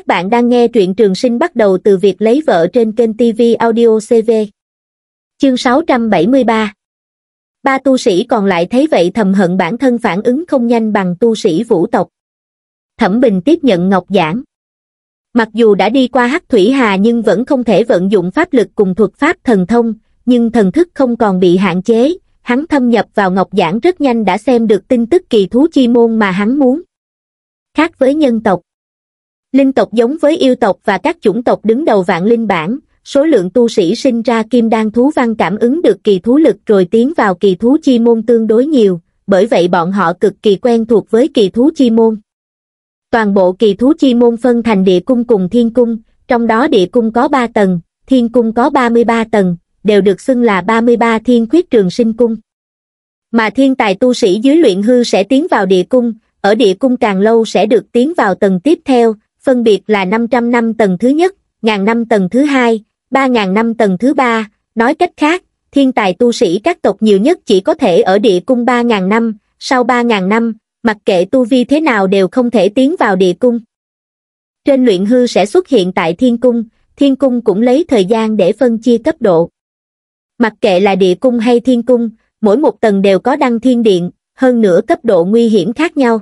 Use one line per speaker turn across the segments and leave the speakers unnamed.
Các bạn đang nghe truyện trường sinh bắt đầu từ việc lấy vợ trên kênh TV Audio CV. Chương 673 Ba tu sĩ còn lại thấy vậy thầm hận bản thân phản ứng không nhanh bằng tu sĩ vũ tộc. Thẩm Bình tiếp nhận Ngọc Giảng. Mặc dù đã đi qua hắc thủy hà nhưng vẫn không thể vận dụng pháp lực cùng thuật pháp thần thông, nhưng thần thức không còn bị hạn chế, hắn thâm nhập vào Ngọc Giảng rất nhanh đã xem được tin tức kỳ thú chi môn mà hắn muốn. Khác với nhân tộc, linh tộc giống với yêu tộc và các chủng tộc đứng đầu vạn linh bản số lượng tu sĩ sinh ra kim đan thú văn cảm ứng được kỳ thú lực rồi tiến vào kỳ thú chi môn tương đối nhiều bởi vậy bọn họ cực kỳ quen thuộc với kỳ thú chi môn toàn bộ kỳ thú chi môn phân thành địa cung cùng thiên cung trong đó địa cung có ba tầng thiên cung có ba mươi ba tầng đều được xưng là ba mươi ba thiên khuyết trường sinh cung mà thiên tài tu sĩ dưới luyện hư sẽ tiến vào địa cung ở địa cung càng lâu sẽ được tiến vào tầng tiếp theo phân biệt là 500 năm tầng thứ nhất, ngàn năm tầng thứ hai, 3.000 năm tầng thứ ba. Nói cách khác, thiên tài tu sĩ các tộc nhiều nhất chỉ có thể ở địa cung 3.000 năm, sau 3.000 năm, mặc kệ tu vi thế nào đều không thể tiến vào địa cung. Trên luyện hư sẽ xuất hiện tại thiên cung, thiên cung cũng lấy thời gian để phân chia cấp độ. Mặc kệ là địa cung hay thiên cung, mỗi một tầng đều có đăng thiên điện, hơn nữa cấp độ nguy hiểm khác nhau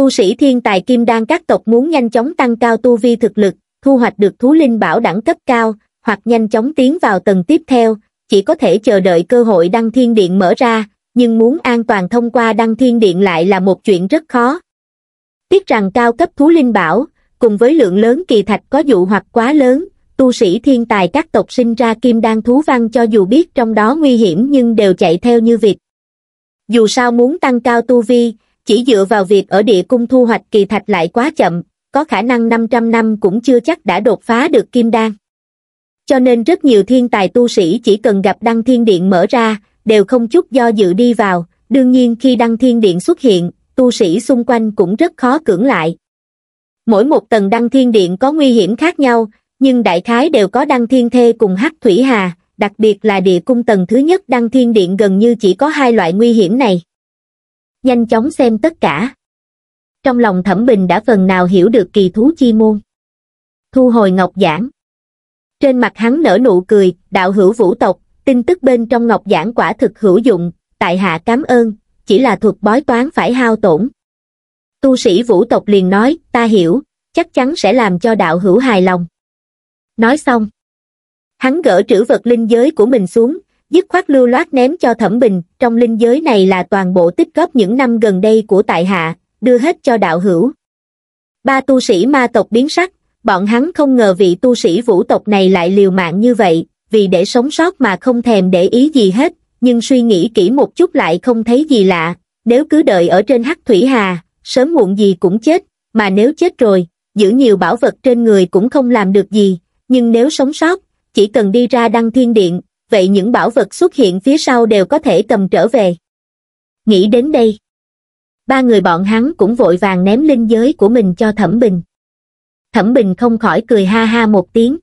tu sĩ thiên tài kim đan các tộc muốn nhanh chóng tăng cao tu vi thực lực thu hoạch được thú linh bảo đẳng cấp cao hoặc nhanh chóng tiến vào tầng tiếp theo chỉ có thể chờ đợi cơ hội đăng thiên điện mở ra nhưng muốn an toàn thông qua đăng thiên điện lại là một chuyện rất khó tiếc rằng cao cấp thú linh bảo cùng với lượng lớn kỳ thạch có dụ hoặc quá lớn tu sĩ thiên tài các tộc sinh ra kim đan thú văn cho dù biết trong đó nguy hiểm nhưng đều chạy theo như vịt dù sao muốn tăng cao tu vi chỉ dựa vào việc ở địa cung thu hoạch kỳ thạch lại quá chậm có khả năng 500 năm cũng chưa chắc đã đột phá được kim đan cho nên rất nhiều thiên tài tu sĩ chỉ cần gặp đăng thiên điện mở ra đều không chút do dự đi vào đương nhiên khi đăng thiên điện xuất hiện tu sĩ xung quanh cũng rất khó cưỡng lại mỗi một tầng đăng thiên điện có nguy hiểm khác nhau nhưng đại khái đều có đăng thiên thê cùng hắc thủy hà đặc biệt là địa cung tầng thứ nhất đăng thiên điện gần như chỉ có hai loại nguy hiểm này nhanh chóng xem tất cả. Trong lòng Thẩm Bình đã phần nào hiểu được kỳ thú chi môn. Thu hồi Ngọc Giảng. Trên mặt hắn nở nụ cười, đạo hữu vũ tộc, tin tức bên trong Ngọc Giảng quả thực hữu dụng, tại hạ cảm ơn, chỉ là thuật bói toán phải hao tổn. Tu sĩ vũ tộc liền nói, ta hiểu, chắc chắn sẽ làm cho đạo hữu hài lòng. Nói xong, hắn gỡ trữ vật linh giới của mình xuống, dứt khoát lưu loát ném cho thẩm bình trong linh giới này là toàn bộ tích góp những năm gần đây của tại hạ đưa hết cho đạo hữu ba tu sĩ ma tộc biến sắc bọn hắn không ngờ vị tu sĩ vũ tộc này lại liều mạng như vậy vì để sống sót mà không thèm để ý gì hết nhưng suy nghĩ kỹ một chút lại không thấy gì lạ nếu cứ đợi ở trên hắc thủy hà sớm muộn gì cũng chết mà nếu chết rồi giữ nhiều bảo vật trên người cũng không làm được gì nhưng nếu sống sót chỉ cần đi ra đăng thiên điện vậy những bảo vật xuất hiện phía sau đều có thể cầm trở về. Nghĩ đến đây, ba người bọn hắn cũng vội vàng ném linh giới của mình cho Thẩm Bình. Thẩm Bình không khỏi cười ha ha một tiếng.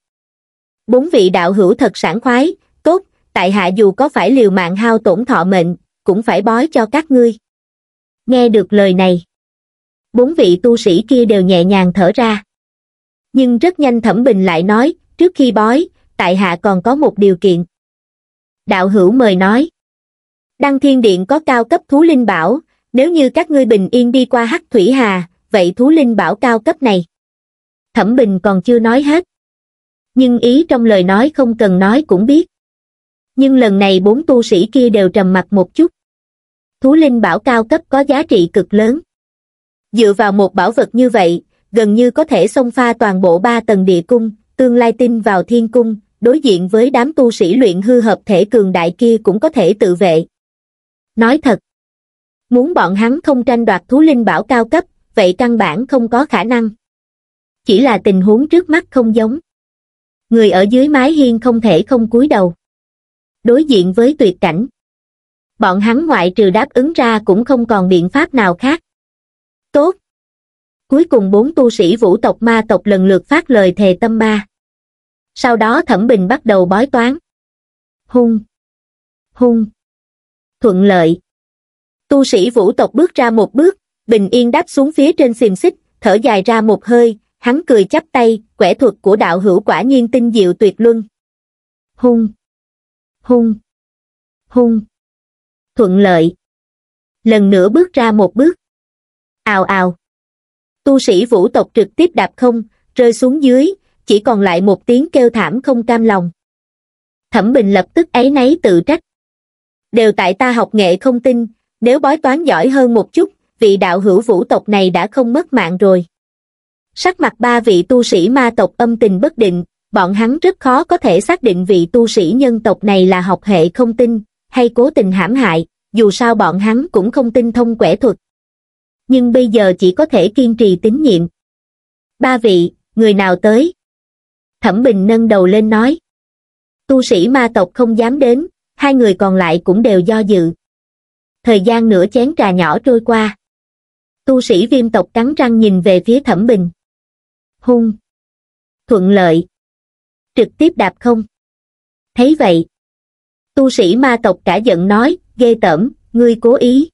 Bốn vị đạo hữu thật sảng khoái, tốt, tại hạ dù có phải liều mạng hao tổn thọ mệnh, cũng phải bói cho các ngươi. Nghe được lời này, bốn vị tu sĩ kia đều nhẹ nhàng thở ra. Nhưng rất nhanh Thẩm Bình lại nói, trước khi bói, tại hạ còn có một điều kiện đạo hữu mời nói. Đăng thiên điện có cao cấp thú linh bảo, nếu như các ngươi bình yên đi qua hắc thủy hà, vậy thú linh bảo cao cấp này. Thẩm bình còn chưa nói hết. Nhưng ý trong lời nói không cần nói cũng biết. Nhưng lần này bốn tu sĩ kia đều trầm mặt một chút. Thú linh bảo cao cấp có giá trị cực lớn. Dựa vào một bảo vật như vậy, gần như có thể xông pha toàn bộ ba tầng địa cung, tương lai tin vào thiên cung, đối diện với đám tu sĩ luyện hư hợp thể cường đại kia cũng có thể tự vệ. Nói thật, muốn bọn hắn không tranh đoạt thú linh bảo cao cấp, vậy căn bản không có khả năng. Chỉ là tình huống trước mắt không giống. Người ở dưới mái hiên không thể không cúi đầu.
Đối diện với tuyệt cảnh, bọn hắn ngoại trừ đáp ứng ra cũng không còn biện pháp nào khác. Tốt! Cuối cùng bốn tu sĩ vũ tộc ma tộc lần lượt phát lời thề tâm ma sau đó thẩm bình bắt đầu bói toán hung hung thuận lợi tu sĩ vũ tộc bước ra một bước bình yên đáp xuống phía trên xiềng xích thở dài ra một hơi hắn cười chắp tay quẻ thuật của đạo hữu quả nhiên tinh diệu tuyệt luân hung hung hung thuận lợi lần nữa bước ra một bước ào ào tu sĩ vũ tộc trực tiếp đạp không
rơi xuống dưới chỉ còn lại một tiếng kêu thảm không cam lòng. Thẩm Bình lập tức ấy nấy tự trách. Đều tại ta học nghệ không tin, nếu bói toán giỏi hơn một chút, vị đạo hữu vũ tộc này đã không mất mạng rồi. Sắc mặt ba vị tu sĩ ma tộc âm tình bất định, bọn hắn rất khó có thể xác định vị tu sĩ nhân tộc này là học hệ không tin, hay cố tình hãm hại, dù sao bọn hắn cũng không tin thông
quẻ thuật. Nhưng bây giờ chỉ có thể kiên trì tín nhiệm. Ba vị, người nào tới? Thẩm Bình nâng đầu lên nói. Tu sĩ ma tộc
không dám đến, hai người còn lại cũng đều do dự. Thời gian nửa chén trà nhỏ
trôi qua. Tu sĩ viêm tộc cắn răng nhìn về phía Thẩm Bình. Hung. Thuận lợi. Trực tiếp đạp không. Thấy vậy. Tu sĩ ma tộc cả giận nói, ghê tởm, ngươi cố ý.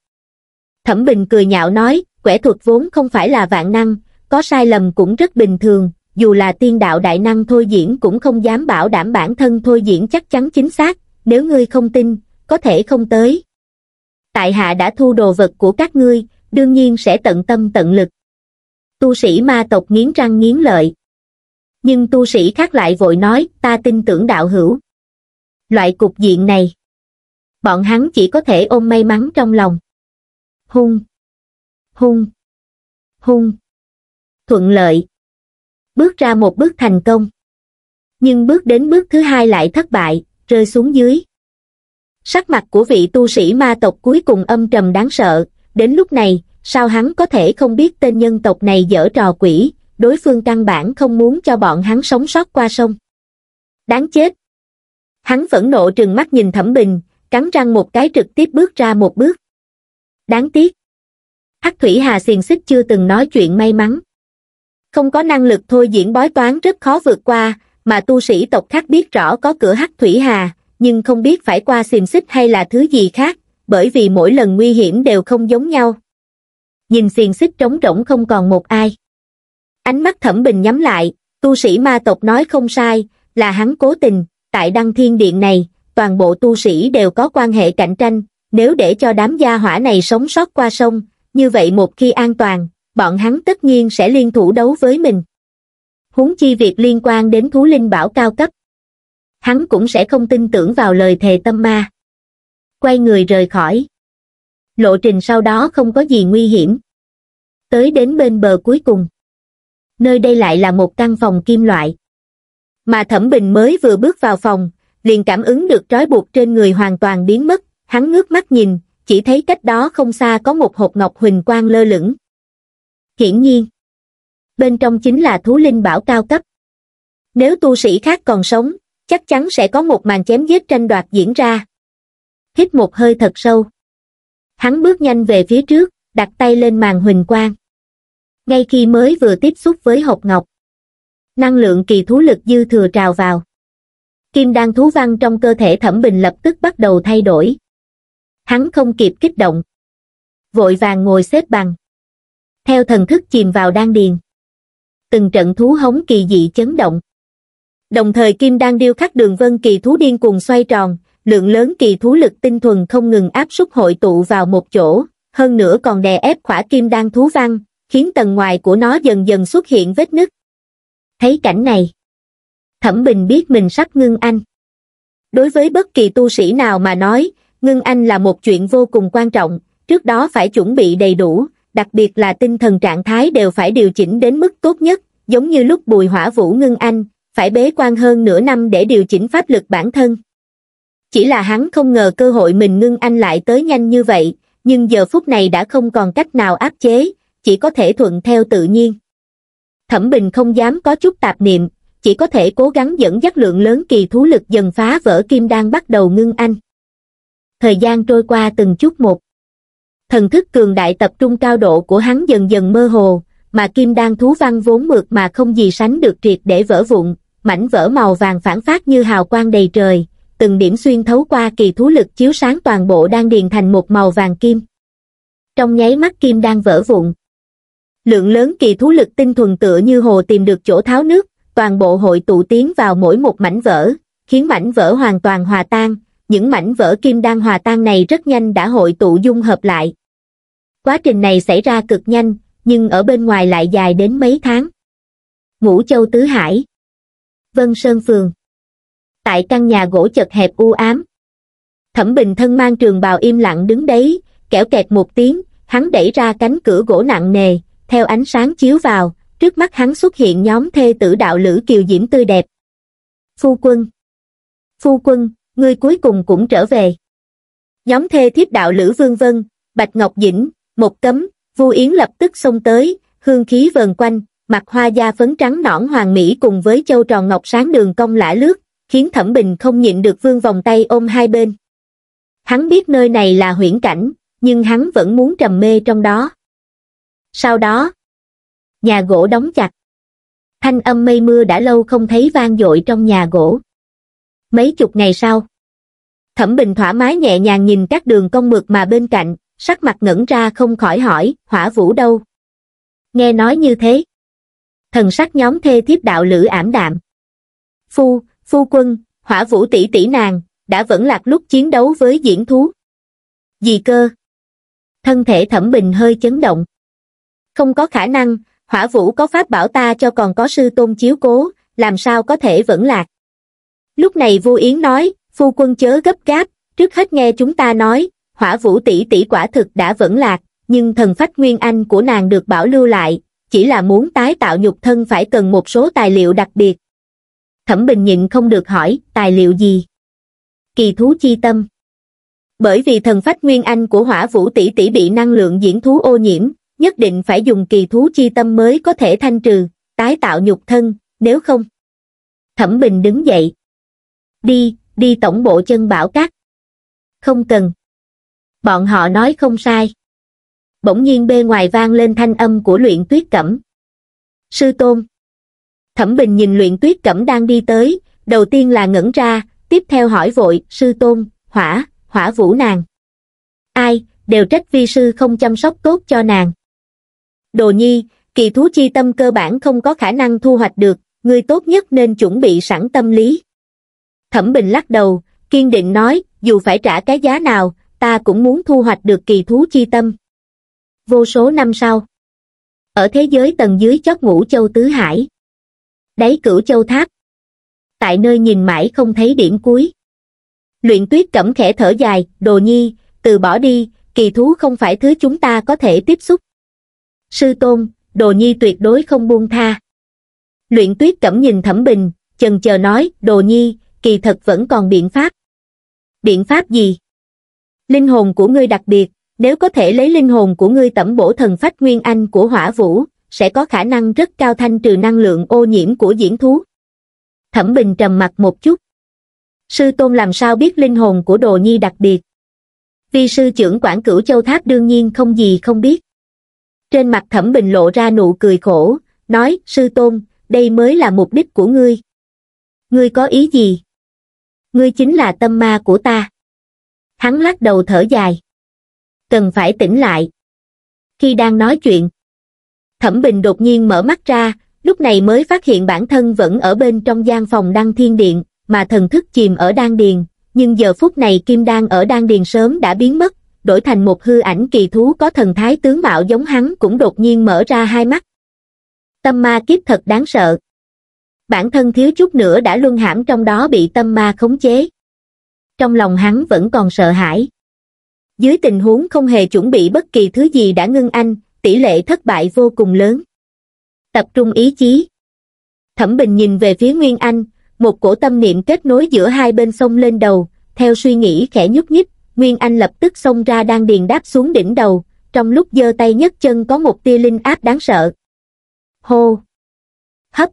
Thẩm Bình cười nhạo nói, quẻ thuật vốn không phải là vạn năng, có sai lầm cũng rất bình thường, dù là tiên đạo đại năng thôi diễn cũng không dám bảo đảm bản thân thôi diễn chắc chắn chính xác, nếu ngươi không tin, có thể không tới. Tại hạ đã thu đồ vật của các ngươi, đương nhiên sẽ tận tâm tận lực. Tu sĩ ma tộc nghiến răng nghiến
lợi. Nhưng tu sĩ khác lại vội nói, ta tin tưởng đạo hữu. Loại cục diện này, bọn hắn chỉ có thể ôm may mắn trong lòng. Hung, hung, hung, thuận lợi, bước ra một bước thành công. Nhưng bước đến bước thứ hai lại thất bại, rơi
xuống dưới. Sắc mặt của vị tu sĩ ma tộc cuối cùng âm trầm đáng sợ, đến lúc này, sao hắn có thể không biết tên nhân tộc này dở trò quỷ, đối phương căn bản không muốn cho bọn hắn sống sót qua sông. Đáng chết! Hắn phẫn nộ trừng mắt nhìn Thẩm Bình, cắn răng một cái trực tiếp bước ra một bước. Đáng tiếc! Hắc Thủy Hà xiền xích chưa từng nói chuyện may mắn không có năng lực thôi diễn bói toán rất khó vượt qua mà tu sĩ tộc khác biết rõ có cửa hắc thủy hà nhưng không biết phải qua xiềm xích hay là thứ gì khác bởi vì mỗi lần nguy hiểm đều không giống nhau nhìn xiềng xích trống rỗng không còn một ai ánh mắt thẩm bình nhắm lại tu sĩ ma tộc nói không sai là hắn cố tình tại đăng thiên điện này toàn bộ tu sĩ đều có quan hệ cạnh tranh nếu để cho đám gia hỏa này sống sót qua sông như vậy một khi an toàn bọn hắn tất nhiên sẽ liên thủ đấu với mình.
Huống chi việc liên quan đến thú linh bảo cao cấp. Hắn cũng sẽ không tin tưởng vào lời thề tâm ma. Quay người rời khỏi. Lộ trình sau đó không có gì nguy hiểm. Tới đến bên bờ cuối cùng. Nơi đây lại là
một căn phòng kim loại. Mà Thẩm Bình mới vừa bước vào phòng, liền cảm ứng được trói buộc trên người hoàn toàn biến mất, hắn ngước mắt nhìn, chỉ thấy cách đó không xa có một hộp ngọc huỳnh quang lơ lửng hiển nhiên bên trong chính là thú linh bảo cao cấp nếu tu sĩ khác còn sống chắc chắn sẽ có một màn chém giết
tranh đoạt diễn ra hít một hơi thật sâu hắn bước nhanh về phía trước đặt tay lên màn huỳnh quang ngay khi mới vừa tiếp xúc với hộp ngọc năng lượng kỳ thú lực dư thừa trào vào kim đan thú văn trong cơ thể thẩm bình lập tức bắt đầu thay đổi hắn không kịp kích động vội vàng ngồi xếp bằng theo thần thức chìm vào đan điền. Từng trận thú
hống kỳ dị chấn động. Đồng thời kim đan điêu khắc đường vân kỳ thú điên cuồng xoay tròn, lượng lớn kỳ thú lực tinh thuần không ngừng áp suất hội tụ vào một chỗ, hơn nữa còn đè ép khỏa kim đan thú văn, khiến tầng ngoài của nó dần dần xuất hiện vết nứt. Thấy cảnh này, Thẩm Bình biết mình sắp ngưng anh. Đối với bất kỳ tu sĩ nào mà nói, ngưng anh là một chuyện vô cùng quan trọng, trước đó phải chuẩn bị đầy đủ, đặc biệt là tinh thần trạng thái đều phải điều chỉnh đến mức tốt nhất, giống như lúc bùi hỏa vũ ngưng anh, phải bế quan hơn nửa năm để điều chỉnh pháp lực bản thân. Chỉ là hắn không ngờ cơ hội mình ngưng anh lại tới nhanh như vậy, nhưng giờ phút này đã không còn cách nào áp chế, chỉ có thể thuận theo tự nhiên. Thẩm Bình không dám có chút tạp niệm, chỉ có thể cố gắng dẫn dắt lượng lớn kỳ thú lực dần phá vỡ kim đang bắt đầu ngưng anh. Thời gian trôi qua từng chút một thần thức cường đại tập trung cao độ của hắn dần dần mơ hồ, mà kim đan thú văn vốn mượt mà không gì sánh được triệt để vỡ vụn, mảnh vỡ màu vàng phản phát như hào quang đầy trời, từng điểm xuyên thấu qua kỳ thú lực chiếu sáng toàn bộ đang điền thành một màu vàng kim. Trong nháy mắt kim đang vỡ vụn. Lượng lớn kỳ thú lực tinh thuần tựa như hồ tìm được chỗ tháo nước, toàn bộ hội tụ tiến vào mỗi một mảnh vỡ, khiến mảnh vỡ hoàn toàn hòa tan, những mảnh vỡ kim đang hòa tan này rất nhanh đã hội tụ dung hợp lại, Quá trình này xảy ra cực nhanh, nhưng ở bên ngoài lại dài đến mấy tháng. Ngũ Châu Tứ Hải Vân Sơn Phường Tại căn nhà gỗ chật hẹp u ám Thẩm Bình thân mang trường bào im lặng đứng đấy, kẻo kẹt một tiếng, hắn đẩy ra cánh cửa gỗ nặng nề, theo ánh sáng chiếu vào, trước mắt hắn xuất hiện nhóm
thê tử đạo lữ kiều diễm tươi đẹp. Phu quân Phu quân, ngươi cuối cùng cũng trở về. Nhóm thê thiếp đạo lữ vương vân, Bạch Ngọc Dĩnh,
một cấm, Vu Yến lập tức xông tới, hương khí vờn quanh, mặt hoa da phấn trắng nõn hoàng mỹ cùng với châu tròn ngọc sáng đường cong lã lướt, khiến Thẩm Bình không nhịn được vương vòng tay
ôm hai bên. Hắn biết nơi này là huyễn cảnh, nhưng hắn vẫn muốn trầm mê trong đó. Sau đó, nhà gỗ đóng chặt. Thanh âm mây mưa đã lâu không thấy vang dội trong nhà gỗ. Mấy chục ngày sau,
Thẩm Bình thoải mái nhẹ nhàng nhìn các đường cong mượt mà bên cạnh, sắc mặt ngẩn ra không khỏi hỏi, hỏa vũ đâu? Nghe nói như thế. Thần sắc nhóm thê thiếp đạo lữ ảm đạm. Phu, phu quân, hỏa vũ tỷ tỷ nàng, đã vẫn lạc lúc chiến đấu với diễn thú. Gì cơ? Thân thể thẩm bình hơi chấn động. Không có khả năng, hỏa vũ có pháp bảo ta cho còn có sư tôn chiếu cố, làm sao có thể vẫn lạc. Lúc này vô Yến nói, phu quân chớ gấp gáp, trước hết nghe chúng ta nói, hỏa vũ tỷ tỷ quả thực đã vẫn lạc, nhưng thần phách nguyên anh của nàng được bảo lưu lại, chỉ là muốn tái tạo nhục thân phải cần một số tài liệu đặc biệt. Thẩm Bình nhịn không được hỏi, tài liệu gì? Kỳ thú chi tâm. Bởi vì thần phách nguyên anh của hỏa vũ tỷ tỷ bị năng lượng diễn thú ô nhiễm, nhất định phải dùng kỳ thú chi tâm mới có thể thanh trừ, tái tạo nhục
thân, nếu không. Thẩm Bình đứng dậy. Đi, đi tổng bộ chân bảo cát. Không cần bọn họ nói không sai. Bỗng nhiên bên ngoài vang lên thanh âm của luyện tuyết cẩm. Sư tôn.
Thẩm Bình nhìn luyện tuyết cẩm đang đi tới, đầu tiên là ngẩn ra, tiếp theo hỏi vội, sư tôn, hỏa, hỏa vũ nàng. Ai, đều trách vi sư không chăm sóc tốt cho nàng. Đồ nhi, kỳ thú chi tâm cơ bản không có khả năng thu hoạch được, người tốt nhất nên chuẩn bị sẵn tâm lý. Thẩm Bình lắc đầu, kiên định nói, dù phải trả cái giá nào, ta cũng muốn thu hoạch được kỳ thú chi tâm.
Vô số năm sau, ở thế giới tầng dưới chót ngũ châu tứ hải, đáy cửu châu tháp, tại nơi nhìn mãi không thấy điểm cuối.
Luyện tuyết cẩm khẽ thở dài, đồ nhi, từ bỏ đi, kỳ thú không phải thứ chúng ta có thể tiếp xúc. Sư tôn, đồ nhi tuyệt đối không buông tha. Luyện tuyết cẩm nhìn thẩm bình, chần chờ nói, đồ nhi, kỳ thật vẫn còn biện pháp. Biện pháp gì? linh hồn của ngươi đặc biệt, nếu có thể lấy linh hồn của ngươi tẩm bổ thần phách nguyên anh của hỏa vũ, sẽ có khả năng rất cao thanh trừ năng lượng ô nhiễm của diễn thú. Thẩm Bình trầm mặt một chút. Sư Tôn làm sao biết linh hồn của Đồ Nhi đặc biệt? Vi sư trưởng quản cửu châu tháp đương nhiên không gì không biết. Trên mặt Thẩm Bình lộ ra nụ cười khổ, nói, Sư Tôn, đây
mới là mục đích của ngươi. Ngươi có ý gì? Ngươi chính là tâm ma của ta hắn lắc đầu thở dài cần phải tỉnh lại khi đang nói chuyện thẩm bình đột nhiên mở mắt ra lúc này mới phát
hiện bản thân vẫn ở bên trong gian phòng đăng thiên điện mà thần thức chìm ở đan điền nhưng giờ phút này kim đan ở đan điền sớm đã biến mất đổi thành một hư ảnh kỳ thú có thần thái tướng mạo giống hắn cũng đột nhiên mở ra hai mắt tâm ma kiếp thật đáng sợ bản thân thiếu chút nữa đã luân hãm trong đó bị tâm ma khống chế trong lòng hắn vẫn còn sợ hãi. Dưới tình huống không hề chuẩn bị bất kỳ thứ gì đã ngưng anh, tỷ lệ thất bại vô cùng lớn. Tập trung ý chí. Thẩm Bình nhìn về phía Nguyên Anh, một cổ tâm niệm kết nối giữa hai bên sông lên đầu, theo suy nghĩ khẽ nhúc nhích, Nguyên Anh lập tức xông ra đang điền đáp xuống đỉnh đầu, trong lúc giơ tay nhấc chân có một tia linh áp đáng sợ. Hô! Hấp!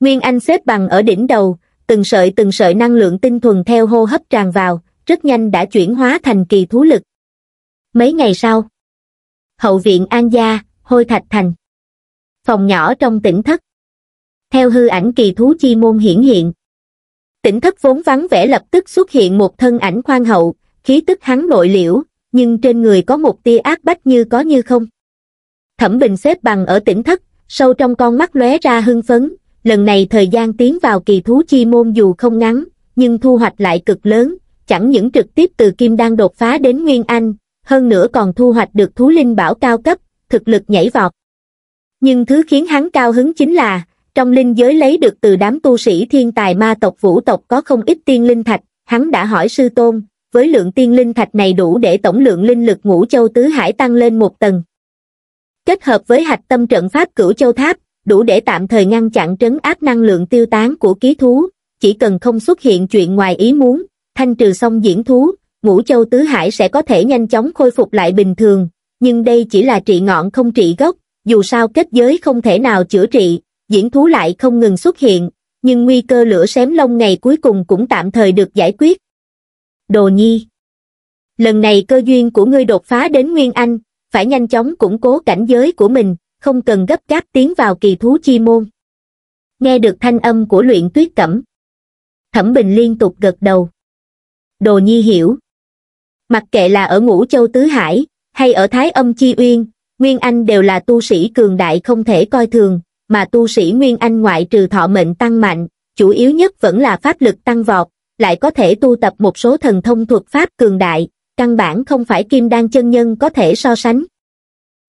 Nguyên Anh xếp bằng ở đỉnh đầu, từng sợi từng sợi năng lượng tinh thuần theo hô hấp
tràn vào, rất nhanh đã chuyển hóa thành kỳ thú lực. Mấy ngày sau, hậu viện An Gia, Hôi Thạch Thành, phòng nhỏ trong tỉnh thất. Theo hư ảnh kỳ thú chi môn hiển hiện, tỉnh thất vốn vắng vẻ lập tức xuất
hiện một thân ảnh khoan hậu, khí tức hắn nội liễu, nhưng trên người có một tia ác bách như có như không. Thẩm Bình xếp bằng ở tỉnh thất, sâu trong con mắt lóe ra hưng phấn, lần này thời gian tiến vào kỳ thú chi môn dù không ngắn, nhưng thu hoạch lại cực lớn, chẳng những trực tiếp từ kim đang đột phá đến Nguyên Anh, hơn nữa còn thu hoạch được thú linh bảo cao cấp, thực lực nhảy vọt. Nhưng thứ khiến hắn cao hứng chính là, trong linh giới lấy được từ đám tu sĩ thiên tài ma tộc vũ tộc có không ít tiên linh thạch, hắn đã hỏi sư tôn, với lượng tiên linh thạch này đủ để tổng lượng linh lực ngũ châu tứ hải tăng lên một tầng. Kết hợp với hạch tâm trận pháp cửu châu tháp, đủ để tạm thời ngăn chặn trấn áp năng lượng tiêu tán của ký thú, chỉ cần không xuất hiện chuyện ngoài ý muốn, thanh trừ xong diễn thú, ngũ châu tứ hải sẽ có thể nhanh chóng khôi phục lại bình thường, nhưng đây chỉ là trị ngọn không trị gốc, dù sao kết giới không thể nào chữa trị, diễn thú lại không ngừng xuất hiện, nhưng nguy cơ lửa xém lông ngày cuối cùng cũng tạm thời được giải quyết. Đồ Nhi Lần này cơ duyên của ngươi đột phá đến Nguyên Anh, phải nhanh chóng củng cố cảnh giới của mình, không cần gấp gáp tiến vào kỳ thú chi môn nghe được thanh âm của luyện tuyết cẩm thẩm bình liên tục gật đầu đồ nhi hiểu mặc kệ là ở ngũ châu tứ hải hay ở thái âm chi uyên nguyên anh đều là tu sĩ cường đại không thể coi thường mà tu sĩ nguyên anh ngoại trừ thọ mệnh tăng mạnh chủ yếu nhất vẫn là pháp lực tăng vọt lại có thể tu tập một số thần thông thuật pháp cường đại căn bản không phải kim đan chân nhân có thể so sánh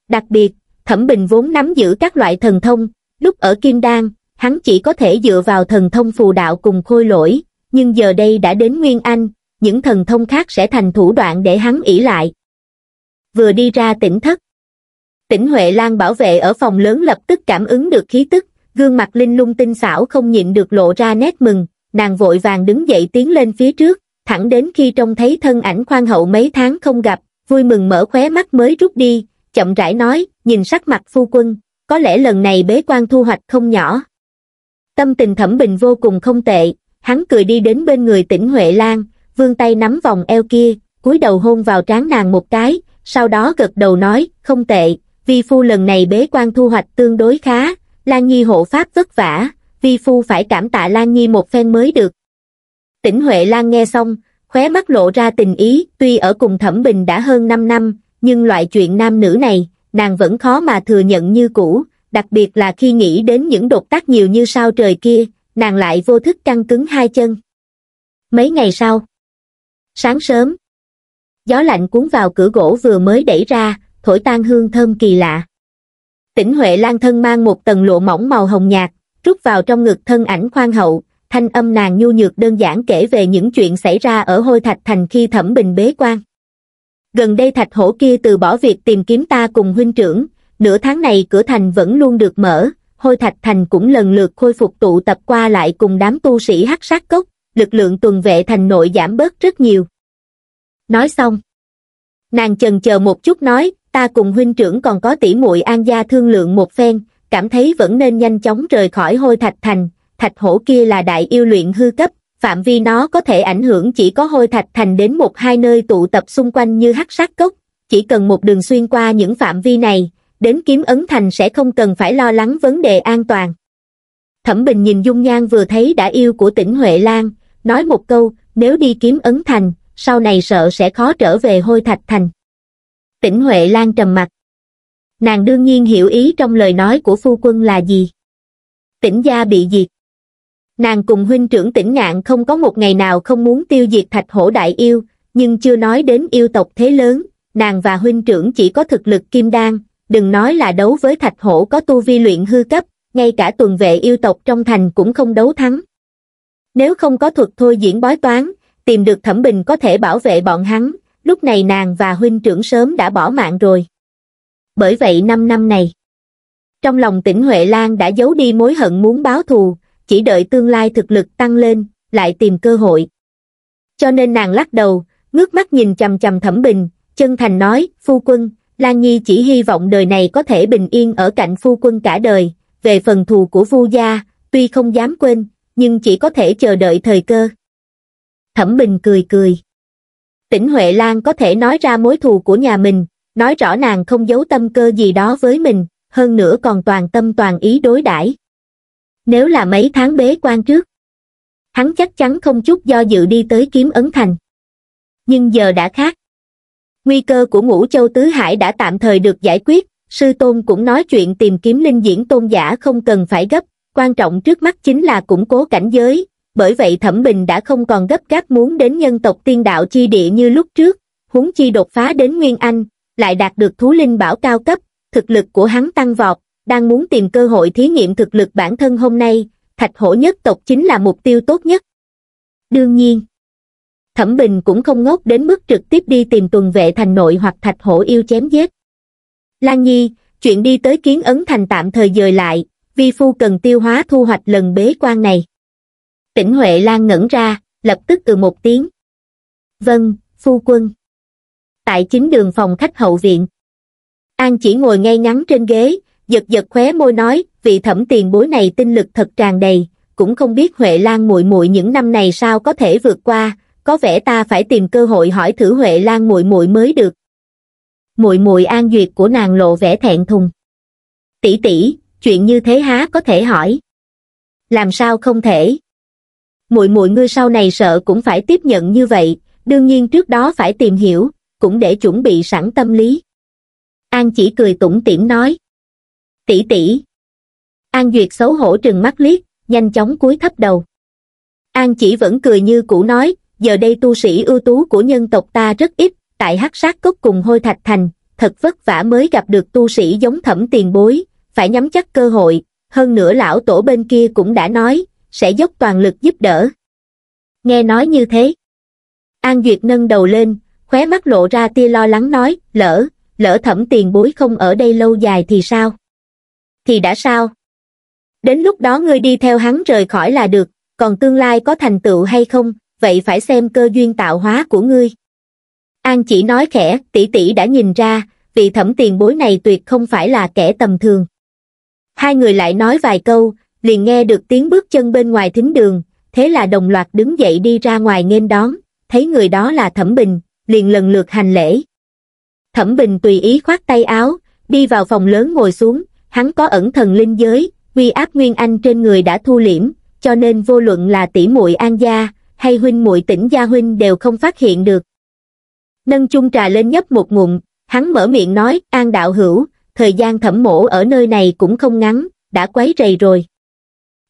đặc biệt Thẩm Bình vốn nắm giữ các loại thần thông, lúc ở Kim Đan, hắn chỉ có thể dựa vào thần thông phù đạo cùng khôi lỗi, nhưng giờ đây đã đến Nguyên Anh, những thần thông khác sẽ thành thủ đoạn để hắn ỷ lại. Vừa đi ra tỉnh thất, tỉnh Huệ Lan bảo vệ ở phòng lớn lập tức cảm ứng được khí tức, gương mặt linh lung tinh xảo không nhịn được lộ ra nét mừng, nàng vội vàng đứng dậy tiến lên phía trước, thẳng đến khi trông thấy thân ảnh khoan hậu mấy tháng không gặp, vui mừng mở khóe mắt mới rút đi, chậm rãi nói, nhìn sắc mặt phu quân, có lẽ lần này bế quan thu hoạch không nhỏ. Tâm tình thẩm bình vô cùng không tệ, hắn cười đi đến bên người tỉnh Huệ Lan, vươn tay nắm vòng eo kia, cúi đầu hôn vào trán nàng một cái, sau đó gật đầu nói, không tệ, vi phu lần này bế quan thu hoạch tương đối khá, Lan Nhi hộ pháp vất vả, vi phu phải cảm tạ Lan Nhi một phen mới được. Tỉnh Huệ Lan nghe xong, khóe mắt lộ ra tình ý, tuy ở cùng Thẩm Bình đã hơn 5 năm, nhưng loại chuyện nam nữ này, nàng vẫn khó mà thừa nhận như cũ, đặc biệt là khi nghĩ đến những đột tác nhiều như sao trời kia, nàng lại vô thức căng cứng hai chân. Mấy ngày sau, sáng sớm, gió lạnh cuốn vào cửa gỗ vừa mới đẩy ra, thổi tan hương thơm kỳ lạ. Tỉnh Huệ Lan thân mang một tầng lụa mỏng màu hồng nhạt, rút vào trong ngực thân ảnh khoan hậu, thanh âm nàng nhu nhược đơn giản kể về những chuyện xảy ra ở Hôi Thạch Thành khi Thẩm Bình bế quan gần đây thạch hổ kia từ bỏ việc tìm kiếm ta cùng huynh trưởng, nửa tháng này cửa thành vẫn luôn được mở, hôi thạch thành cũng lần lượt khôi phục tụ tập qua lại cùng đám tu sĩ hắc sát cốc, lực lượng tuần vệ thành nội giảm bớt rất nhiều. Nói xong, nàng chần chờ một chút nói, ta cùng huynh trưởng còn có tỷ muội an gia thương lượng một phen, cảm thấy vẫn nên nhanh chóng rời khỏi hôi thạch thành, thạch hổ kia là đại yêu luyện hư cấp, phạm vi nó có thể ảnh hưởng chỉ có hôi thạch thành đến một hai nơi tụ tập xung quanh như hắc sát cốc, chỉ cần một đường xuyên qua những phạm vi này, đến kiếm ấn thành sẽ không cần phải lo lắng vấn đề an toàn. Thẩm Bình nhìn dung nhan vừa thấy đã yêu của tỉnh Huệ Lan, nói một câu, nếu đi kiếm ấn thành, sau này sợ sẽ khó trở về hôi thạch thành. Tỉnh Huệ Lan trầm mặt. Nàng đương nhiên hiểu ý trong lời nói của phu quân là gì. Tỉnh gia bị diệt nàng cùng huynh trưởng tỉnh ngạn không có một ngày nào không muốn tiêu diệt thạch hổ đại yêu, nhưng chưa nói đến yêu tộc thế lớn, nàng và huynh trưởng chỉ có thực lực kim đan, đừng nói là đấu với thạch hổ có tu vi luyện hư cấp, ngay cả tuần vệ yêu tộc trong thành cũng không đấu thắng. Nếu không có thuật thôi diễn bói toán, tìm được thẩm bình có thể bảo vệ bọn hắn, lúc này nàng và huynh trưởng sớm đã bỏ mạng rồi. Bởi vậy năm năm này, trong lòng tỉnh Huệ Lan đã giấu đi mối hận muốn báo thù, chỉ đợi tương lai thực lực tăng lên, lại tìm cơ hội. Cho nên nàng lắc đầu, ngước mắt nhìn chầm chầm thẩm bình, chân thành nói, phu quân, Lan Nhi chỉ hy vọng đời này có thể bình yên ở cạnh phu quân cả đời, về phần thù của vu gia, tuy không dám quên, nhưng chỉ có thể chờ đợi thời cơ. Thẩm Bình cười cười. Tỉnh Huệ Lan có thể nói ra mối thù của nhà mình, nói rõ nàng không giấu tâm cơ gì đó với mình, hơn nữa còn toàn tâm toàn ý đối đãi nếu là mấy tháng bế quan trước hắn chắc chắn không chút do dự đi tới kiếm ấn thành nhưng giờ đã khác nguy cơ của ngũ châu tứ hải đã tạm thời được giải quyết sư tôn cũng nói chuyện tìm kiếm linh diễn tôn giả không cần phải gấp quan trọng trước mắt chính là củng cố cảnh giới bởi vậy thẩm bình đã không còn gấp gáp muốn đến nhân tộc tiên đạo chi địa như lúc trước huống chi đột phá đến nguyên anh lại đạt được thú linh bảo cao cấp thực lực của hắn tăng vọt đang muốn tìm cơ hội thí nghiệm thực lực bản thân hôm nay, thạch hổ nhất tộc chính là mục tiêu tốt nhất. Đương nhiên, Thẩm Bình cũng không ngốc đến mức trực tiếp đi tìm tuần vệ thành nội hoặc thạch hổ yêu chém giết. Lan Nhi, chuyện đi tới kiến ấn thành tạm thời dời lại, vi phu cần tiêu hóa thu hoạch
lần bế quan này. Tỉnh Huệ Lan ngẩn ra, lập tức từ một tiếng. Vâng, phu quân. Tại chính đường phòng khách hậu viện.
An chỉ ngồi ngay ngắn trên ghế, giật giật khóe môi nói vị thẩm tiền bối này tinh lực thật tràn đầy cũng không biết huệ lan muội muội những năm này sao có thể vượt qua có vẻ ta phải tìm cơ hội hỏi thử huệ lan muội muội mới được muội muội an duyệt của nàng lộ vẻ thẹn thùng tỷ tỷ chuyện như thế há có thể hỏi làm sao không thể muội muội ngươi sau này sợ cũng phải tiếp nhận như vậy đương nhiên trước đó phải tìm hiểu cũng để chuẩn bị sẵn tâm lý an chỉ cười tủm tỉm nói tỷ tỷ an duyệt xấu hổ trừng mắt liếc nhanh chóng cúi thấp đầu an chỉ vẫn cười như cũ nói giờ đây tu sĩ ưu tú của nhân tộc ta rất ít tại hắc sát cốc cùng hôi thạch thành thật vất vả mới gặp được tu sĩ giống thẩm tiền bối phải nhắm chắc cơ hội hơn nữa lão tổ bên kia cũng đã nói sẽ dốc toàn lực giúp đỡ nghe nói như thế an duyệt nâng đầu lên khóe mắt lộ ra tia lo lắng nói lỡ lỡ thẩm tiền bối không ở đây lâu dài thì sao thì đã sao đến lúc đó ngươi đi theo hắn rời khỏi là được còn tương lai có thành tựu hay không vậy phải xem cơ duyên tạo hóa của ngươi an chỉ nói khẽ tỷ tỷ đã nhìn ra vị thẩm tiền bối này tuyệt không phải là kẻ tầm thường hai người lại nói vài câu liền nghe được tiếng bước chân bên ngoài thính đường thế là đồng loạt đứng dậy đi ra ngoài nghênh đón thấy người đó là thẩm bình liền lần lượt hành lễ thẩm bình tùy ý khoát tay áo đi vào phòng lớn ngồi xuống hắn có ẩn thần linh giới uy áp nguyên anh trên người đã thu liễm cho nên vô luận là tỷ muội an gia hay huynh muội tỉnh gia huynh đều không phát hiện được nâng chung trà lên nhấp một ngụm hắn mở miệng nói an đạo hữu thời gian thẩm mổ ở nơi này cũng không ngắn đã quấy rầy rồi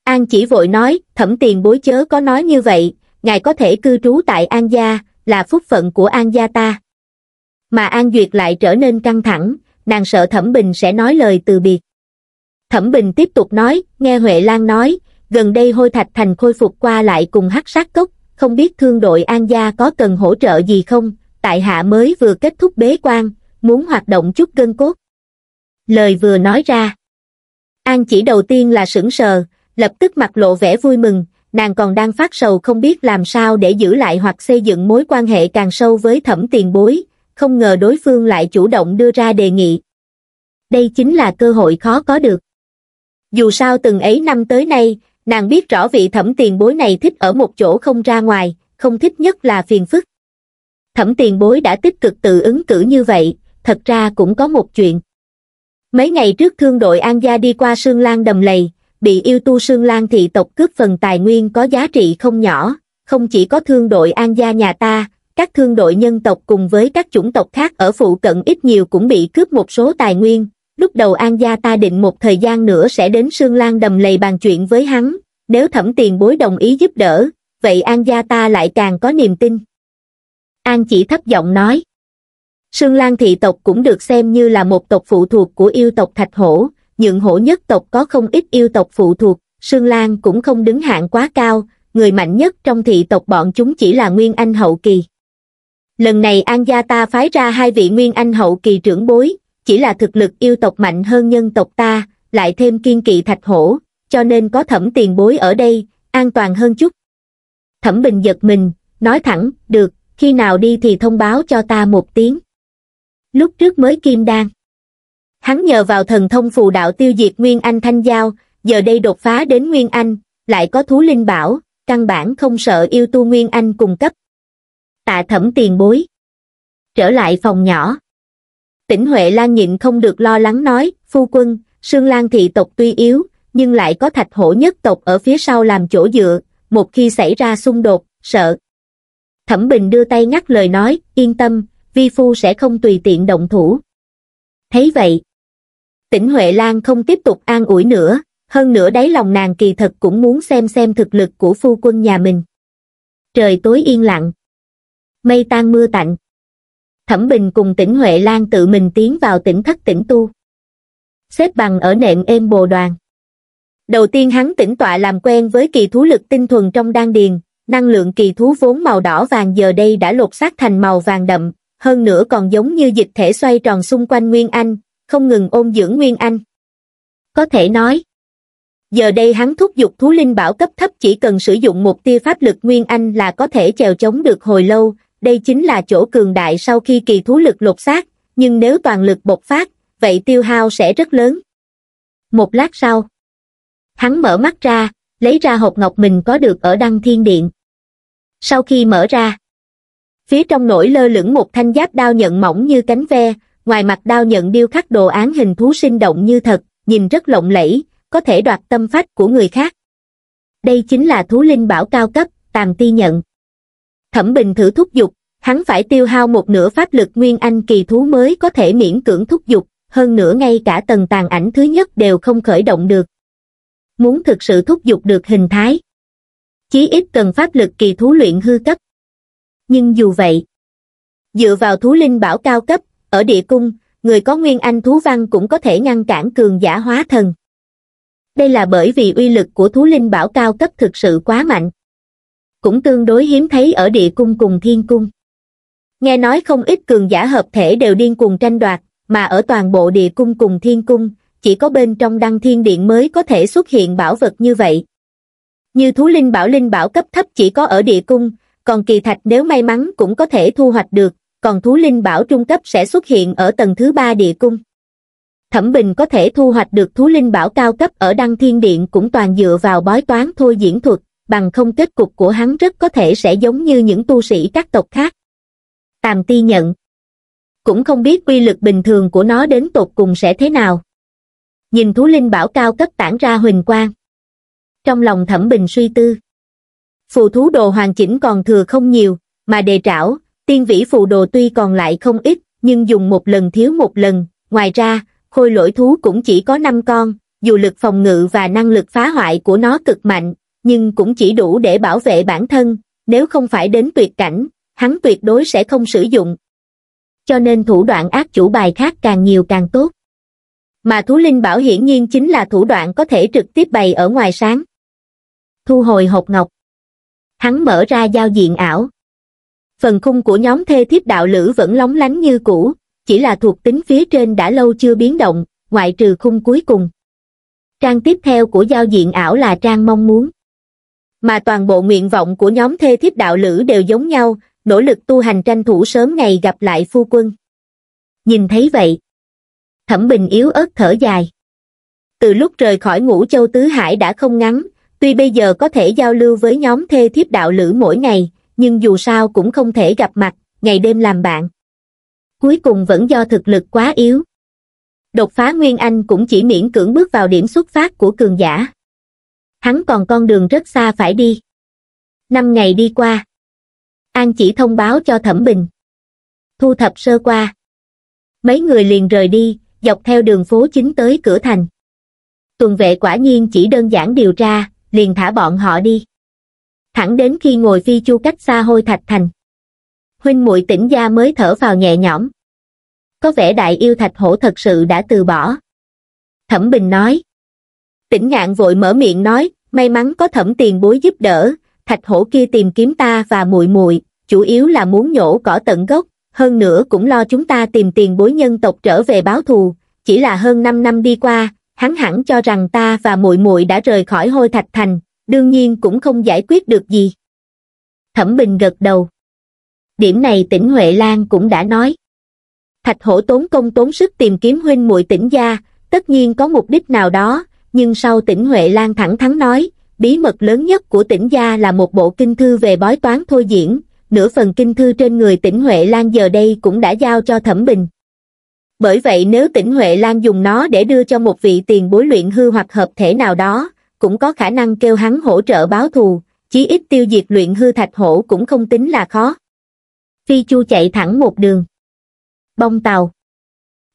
an chỉ vội nói thẩm tiền bối chớ có nói như vậy ngài có thể cư trú tại an gia là phúc phận của an gia ta mà an duyệt lại trở nên căng thẳng nàng sợ thẩm bình sẽ nói lời từ biệt Thẩm Bình tiếp tục nói, nghe Huệ Lan nói, gần đây hôi thạch thành khôi phục qua lại cùng hắc sát cốc, không biết thương đội An Gia có cần hỗ trợ gì không, tại hạ mới vừa kết thúc bế quan, muốn hoạt động chút gân cốt. Lời vừa nói ra, An chỉ đầu tiên là sững sờ, lập tức mặt lộ vẻ vui mừng, nàng còn đang phát sầu không biết làm sao để giữ lại hoặc xây dựng mối quan hệ càng sâu với thẩm tiền bối, không ngờ đối phương lại chủ động đưa ra đề nghị. Đây chính là cơ hội khó có được. Dù sao từng ấy năm tới nay, nàng biết rõ vị thẩm tiền bối này thích ở một chỗ không ra ngoài, không thích nhất là phiền phức. Thẩm tiền bối đã tích cực tự ứng cử như vậy, thật ra cũng có một chuyện. Mấy ngày trước thương đội An Gia đi qua Sương Lan đầm lầy, bị yêu tu Sương Lan thị tộc cướp phần tài nguyên có giá trị không nhỏ, không chỉ có thương đội An Gia nhà ta, các thương đội nhân tộc cùng với các chủng tộc khác ở phụ cận ít nhiều cũng bị cướp một số tài nguyên, lúc đầu An gia ta định một thời gian nữa sẽ đến Sương Lan đầm lầy bàn chuyện với hắn, nếu thẩm tiền bối đồng ý giúp đỡ, vậy An gia ta lại càng có niềm tin. An chỉ thấp giọng nói. Sương Lan thị tộc cũng được xem như là một tộc phụ thuộc của yêu tộc Thạch Hổ, nhượng hổ nhất tộc có không ít yêu tộc phụ thuộc, Sương Lan cũng không đứng hạng quá cao, người mạnh nhất trong thị tộc bọn chúng chỉ là Nguyên Anh Hậu Kỳ. Lần này An gia ta phái ra hai vị Nguyên Anh Hậu Kỳ trưởng bối, chỉ là thực lực yêu tộc mạnh hơn nhân tộc ta, lại thêm kiên kỵ thạch hổ, cho nên có thẩm tiền bối ở đây, an toàn hơn chút. Thẩm Bình giật mình, nói thẳng, được, khi nào đi thì thông báo cho ta một tiếng. Lúc trước mới kim đan. Hắn nhờ vào thần thông phù đạo tiêu diệt Nguyên Anh Thanh Giao, giờ đây đột phá đến Nguyên Anh, lại có thú linh bảo, căn bản không sợ yêu tu Nguyên Anh cung cấp. Tạ thẩm tiền bối. Trở lại phòng nhỏ, Tỉnh Huệ Lan nhịn không được lo lắng nói, phu quân, Sương Lan thị tộc tuy yếu, nhưng lại có thạch hổ nhất tộc ở phía sau làm chỗ dựa, một khi xảy ra xung đột, sợ. Thẩm Bình đưa tay ngắt lời nói, yên tâm, vi phu sẽ không tùy tiện động thủ. Thấy vậy, tỉnh Huệ Lan không tiếp tục an ủi nữa, hơn nữa đáy lòng nàng kỳ thật cũng muốn xem xem thực lực của phu quân nhà mình. Trời tối yên lặng, mây tan mưa tạnh thẩm bình cùng tỉnh Huệ Lan tự mình tiến vào tỉnh thất tỉnh tu. Xếp bằng ở nệm êm bồ đoàn. Đầu tiên hắn tỉnh tọa làm quen với kỳ thú lực tinh thuần trong đan điền, năng lượng kỳ thú vốn màu đỏ vàng giờ đây đã lột xác thành màu vàng đậm, hơn nữa còn giống như dịch thể xoay tròn xung quanh Nguyên Anh, không ngừng ôn dưỡng Nguyên Anh. Có thể nói, giờ đây hắn thúc giục thú linh bảo cấp thấp chỉ cần sử dụng một tia pháp lực Nguyên Anh là có thể chèo chống được hồi lâu, đây chính là chỗ cường đại sau khi kỳ thú lực lột xác nhưng nếu toàn lực bộc phát vậy
tiêu hao sẽ rất lớn một lát sau hắn mở mắt ra lấy ra hộp ngọc mình có được ở đăng thiên điện sau khi mở ra
phía trong nổi lơ lửng một thanh giáp đao nhận mỏng như cánh ve ngoài mặt đao nhận điêu khắc đồ án hình thú sinh động như thật nhìn rất lộng lẫy có thể đoạt tâm phách của người khác đây chính là thú linh bảo cao cấp tàm ti nhận Thẩm Bình thử thúc giục, hắn phải tiêu hao một nửa pháp lực nguyên anh kỳ thú mới có thể miễn cưỡng thúc giục, hơn nữa ngay cả tầng tàn ảnh thứ nhất đều không khởi động được. Muốn thực sự thúc giục được hình thái, chí ít cần pháp lực kỳ thú luyện hư cấp. Nhưng dù vậy, dựa vào thú linh bảo cao cấp, ở địa cung, người có nguyên anh thú văn cũng có thể ngăn cản cường giả hóa thần. Đây là bởi vì uy lực của thú linh bảo cao cấp thực sự quá mạnh cũng tương đối hiếm thấy ở địa cung cùng thiên cung. Nghe nói không ít cường giả hợp thể đều điên cuồng tranh đoạt, mà ở toàn bộ địa cung cùng thiên cung, chỉ có bên trong đăng thiên điện mới có thể xuất hiện bảo vật như vậy. Như thú linh bảo linh bảo cấp thấp chỉ có ở địa cung, còn kỳ thạch nếu may mắn cũng có thể thu hoạch được, còn thú linh bảo trung cấp sẽ xuất hiện ở tầng thứ ba địa cung. Thẩm Bình có thể thu hoạch được thú linh bảo cao cấp ở đăng thiên điện cũng toàn dựa vào bói toán thôi diễn thuật bằng không kết cục của hắn rất có thể sẽ giống như những tu sĩ các tộc khác.
Tàm ti nhận. Cũng không biết quy lực bình thường của nó đến tột cùng sẽ thế nào. Nhìn thú linh bảo cao cấp tản ra huỳnh quang. Trong
lòng thẩm bình suy tư. Phù thú đồ hoàn chỉnh còn thừa không nhiều, mà đề trảo, tiên vĩ phù đồ tuy còn lại không ít, nhưng dùng một lần thiếu một lần. Ngoài ra, khôi lỗi thú cũng chỉ có 5 con, dù lực phòng ngự và năng lực phá hoại của nó cực mạnh, nhưng cũng chỉ đủ để bảo vệ bản thân, nếu không phải đến tuyệt cảnh, hắn tuyệt đối sẽ không sử dụng. Cho nên thủ đoạn ác chủ bài khác càng nhiều càng tốt.
Mà thú linh bảo hiển nhiên chính là thủ đoạn có thể trực tiếp bày ở ngoài sáng. Thu hồi hộp ngọc. Hắn mở ra giao diện ảo. Phần
khung của nhóm thê thiếp đạo lữ vẫn lóng lánh như cũ, chỉ là thuộc tính phía trên đã lâu chưa biến động, ngoại trừ khung cuối cùng. Trang tiếp theo của giao diện ảo là trang mong muốn mà toàn bộ nguyện vọng của nhóm thê thiếp đạo lữ đều giống nhau, nỗ lực tu hành tranh thủ sớm ngày gặp lại phu quân. Nhìn thấy vậy, Thẩm Bình yếu ớt thở dài. Từ lúc rời khỏi ngũ châu Tứ Hải đã không ngắn, tuy bây giờ có thể giao lưu với nhóm thê thiếp đạo lữ mỗi ngày, nhưng dù sao cũng không thể gặp mặt, ngày đêm làm bạn. Cuối cùng vẫn do thực lực quá yếu. Đột phá Nguyên Anh cũng chỉ miễn cưỡng bước vào điểm xuất phát của cường giả hắn còn
con đường rất xa phải đi. Năm ngày đi qua, An chỉ thông báo cho Thẩm Bình. Thu thập sơ qua. Mấy người liền rời đi, dọc theo đường phố chính tới cửa thành. Tuần vệ quả nhiên chỉ đơn giản điều tra, liền thả bọn họ đi. Thẳng đến khi ngồi phi chu cách xa hôi thạch thành.
Huynh muội tỉnh gia mới thở vào nhẹ nhõm. Có vẻ đại yêu thạch hổ thật sự đã từ bỏ. Thẩm Bình nói. Tỉnh ngạn vội mở miệng nói, may mắn có thẩm tiền bối giúp đỡ, thạch hổ kia tìm kiếm ta và muội muội chủ yếu là muốn nhổ cỏ tận gốc, hơn nữa cũng lo chúng ta tìm tiền bối nhân tộc trở về báo thù, chỉ là hơn 5 năm đi qua, hắn hẳn cho rằng ta và muội muội đã rời khỏi hôi thạch thành, đương nhiên cũng không giải quyết được gì. Thẩm Bình gật đầu. Điểm này tỉnh Huệ Lan cũng đã nói. Thạch hổ tốn công tốn sức tìm kiếm huynh muội tỉnh gia, tất nhiên có mục đích nào đó, nhưng sau tỉnh Huệ Lan thẳng thắn nói, bí mật lớn nhất của tỉnh gia là một bộ kinh thư về bói toán thôi diễn, nửa phần kinh thư trên người tỉnh Huệ Lan giờ đây cũng đã giao cho Thẩm Bình. Bởi vậy nếu tỉnh Huệ Lan dùng nó để đưa cho một vị tiền bối luyện hư hoặc hợp thể nào đó, cũng có khả năng kêu hắn hỗ trợ báo thù, chí ít tiêu diệt luyện hư thạch hổ cũng không tính là khó. Phi Chu chạy thẳng một đường. Bông tàu.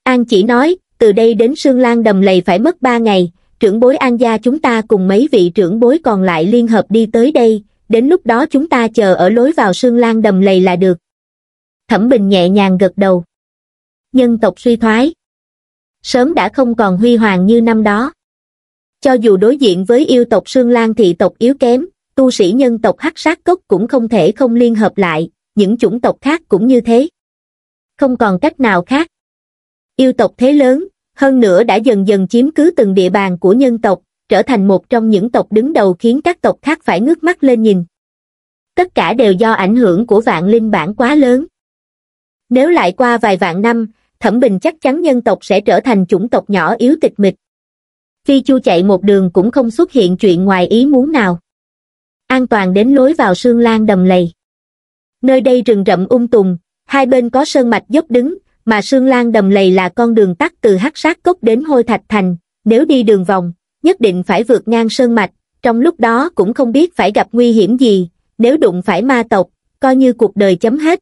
An chỉ nói, từ đây đến Sương Lan đầm lầy phải mất ba ngày, trưởng bối an gia chúng ta cùng mấy vị trưởng bối còn lại liên hợp đi tới đây đến lúc đó chúng ta chờ ở lối vào sương lan đầm lầy là được
thẩm bình nhẹ nhàng gật đầu nhân tộc suy thoái sớm đã không còn huy hoàng như năm đó cho dù đối diện với yêu tộc sương lan thì
tộc yếu kém tu sĩ nhân tộc hắc sát cốc cũng không thể không liên hợp lại những chủng tộc khác cũng như thế không còn cách nào khác yêu tộc thế lớn hơn nữa đã dần dần chiếm cứ từng địa bàn của nhân tộc, trở thành một trong những tộc đứng đầu khiến các tộc khác phải ngước mắt lên nhìn. Tất cả đều do ảnh hưởng của vạn linh bản quá lớn. Nếu lại qua vài vạn năm, Thẩm Bình chắc chắn nhân tộc sẽ trở thành chủng tộc nhỏ yếu tịch mịch. Phi Chu chạy một đường cũng không xuất hiện chuyện ngoài ý muốn nào. An toàn đến lối vào sương lan đầm lầy. Nơi đây rừng rậm um tùm, hai bên có sơn mạch dốc đứng, mà Sương Lan đầm lầy là con đường tắt từ hắc sát cốc đến hôi thạch thành, nếu đi đường vòng, nhất định phải vượt ngang sơn mạch, trong lúc đó cũng không biết phải gặp nguy hiểm gì, nếu đụng phải ma tộc, coi như cuộc đời chấm hết.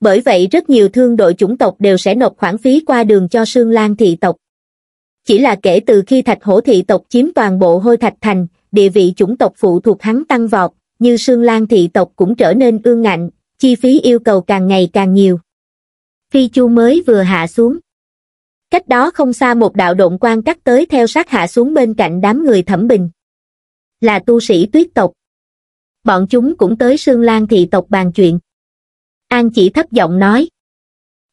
Bởi vậy rất nhiều thương đội chủng tộc đều sẽ nộp khoản phí qua đường cho Sương Lan thị tộc. Chỉ là kể từ khi thạch hổ thị tộc chiếm toàn bộ hôi thạch thành, địa vị chủng tộc phụ thuộc hắn tăng vọt, như Sương Lan thị tộc cũng trở nên ương ngạnh, chi phí yêu cầu càng ngày càng nhiều phi chu mới vừa hạ xuống cách đó không xa một đạo độn quan cắt tới theo sát hạ xuống bên cạnh đám người thẩm bình là tu sĩ tuyết tộc bọn chúng cũng tới sương lan thị tộc bàn chuyện an chỉ thấp giọng nói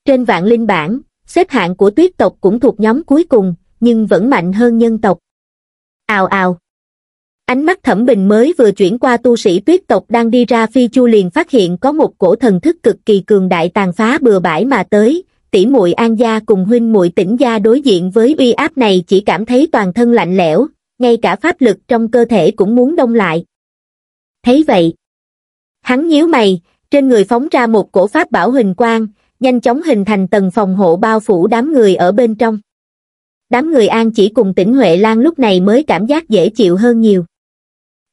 trên vạn linh bản xếp hạng của tuyết tộc cũng thuộc nhóm cuối cùng nhưng vẫn mạnh hơn nhân tộc ào ào ánh mắt thẩm bình mới vừa chuyển qua tu sĩ tuyết tộc đang đi ra phi chu liền phát hiện có một cổ thần thức cực kỳ cường đại tàn phá bừa bãi mà tới tỷ muội an gia cùng huynh muội tỉnh gia đối diện với uy áp này chỉ cảm thấy toàn thân lạnh lẽo ngay cả pháp lực trong cơ thể cũng muốn đông lại thấy vậy hắn nhíu mày trên người phóng ra một cổ pháp bảo hình quang nhanh chóng hình thành tầng phòng hộ bao phủ đám người ở bên trong đám người an chỉ cùng tỉnh huệ lan lúc này mới cảm giác dễ chịu hơn nhiều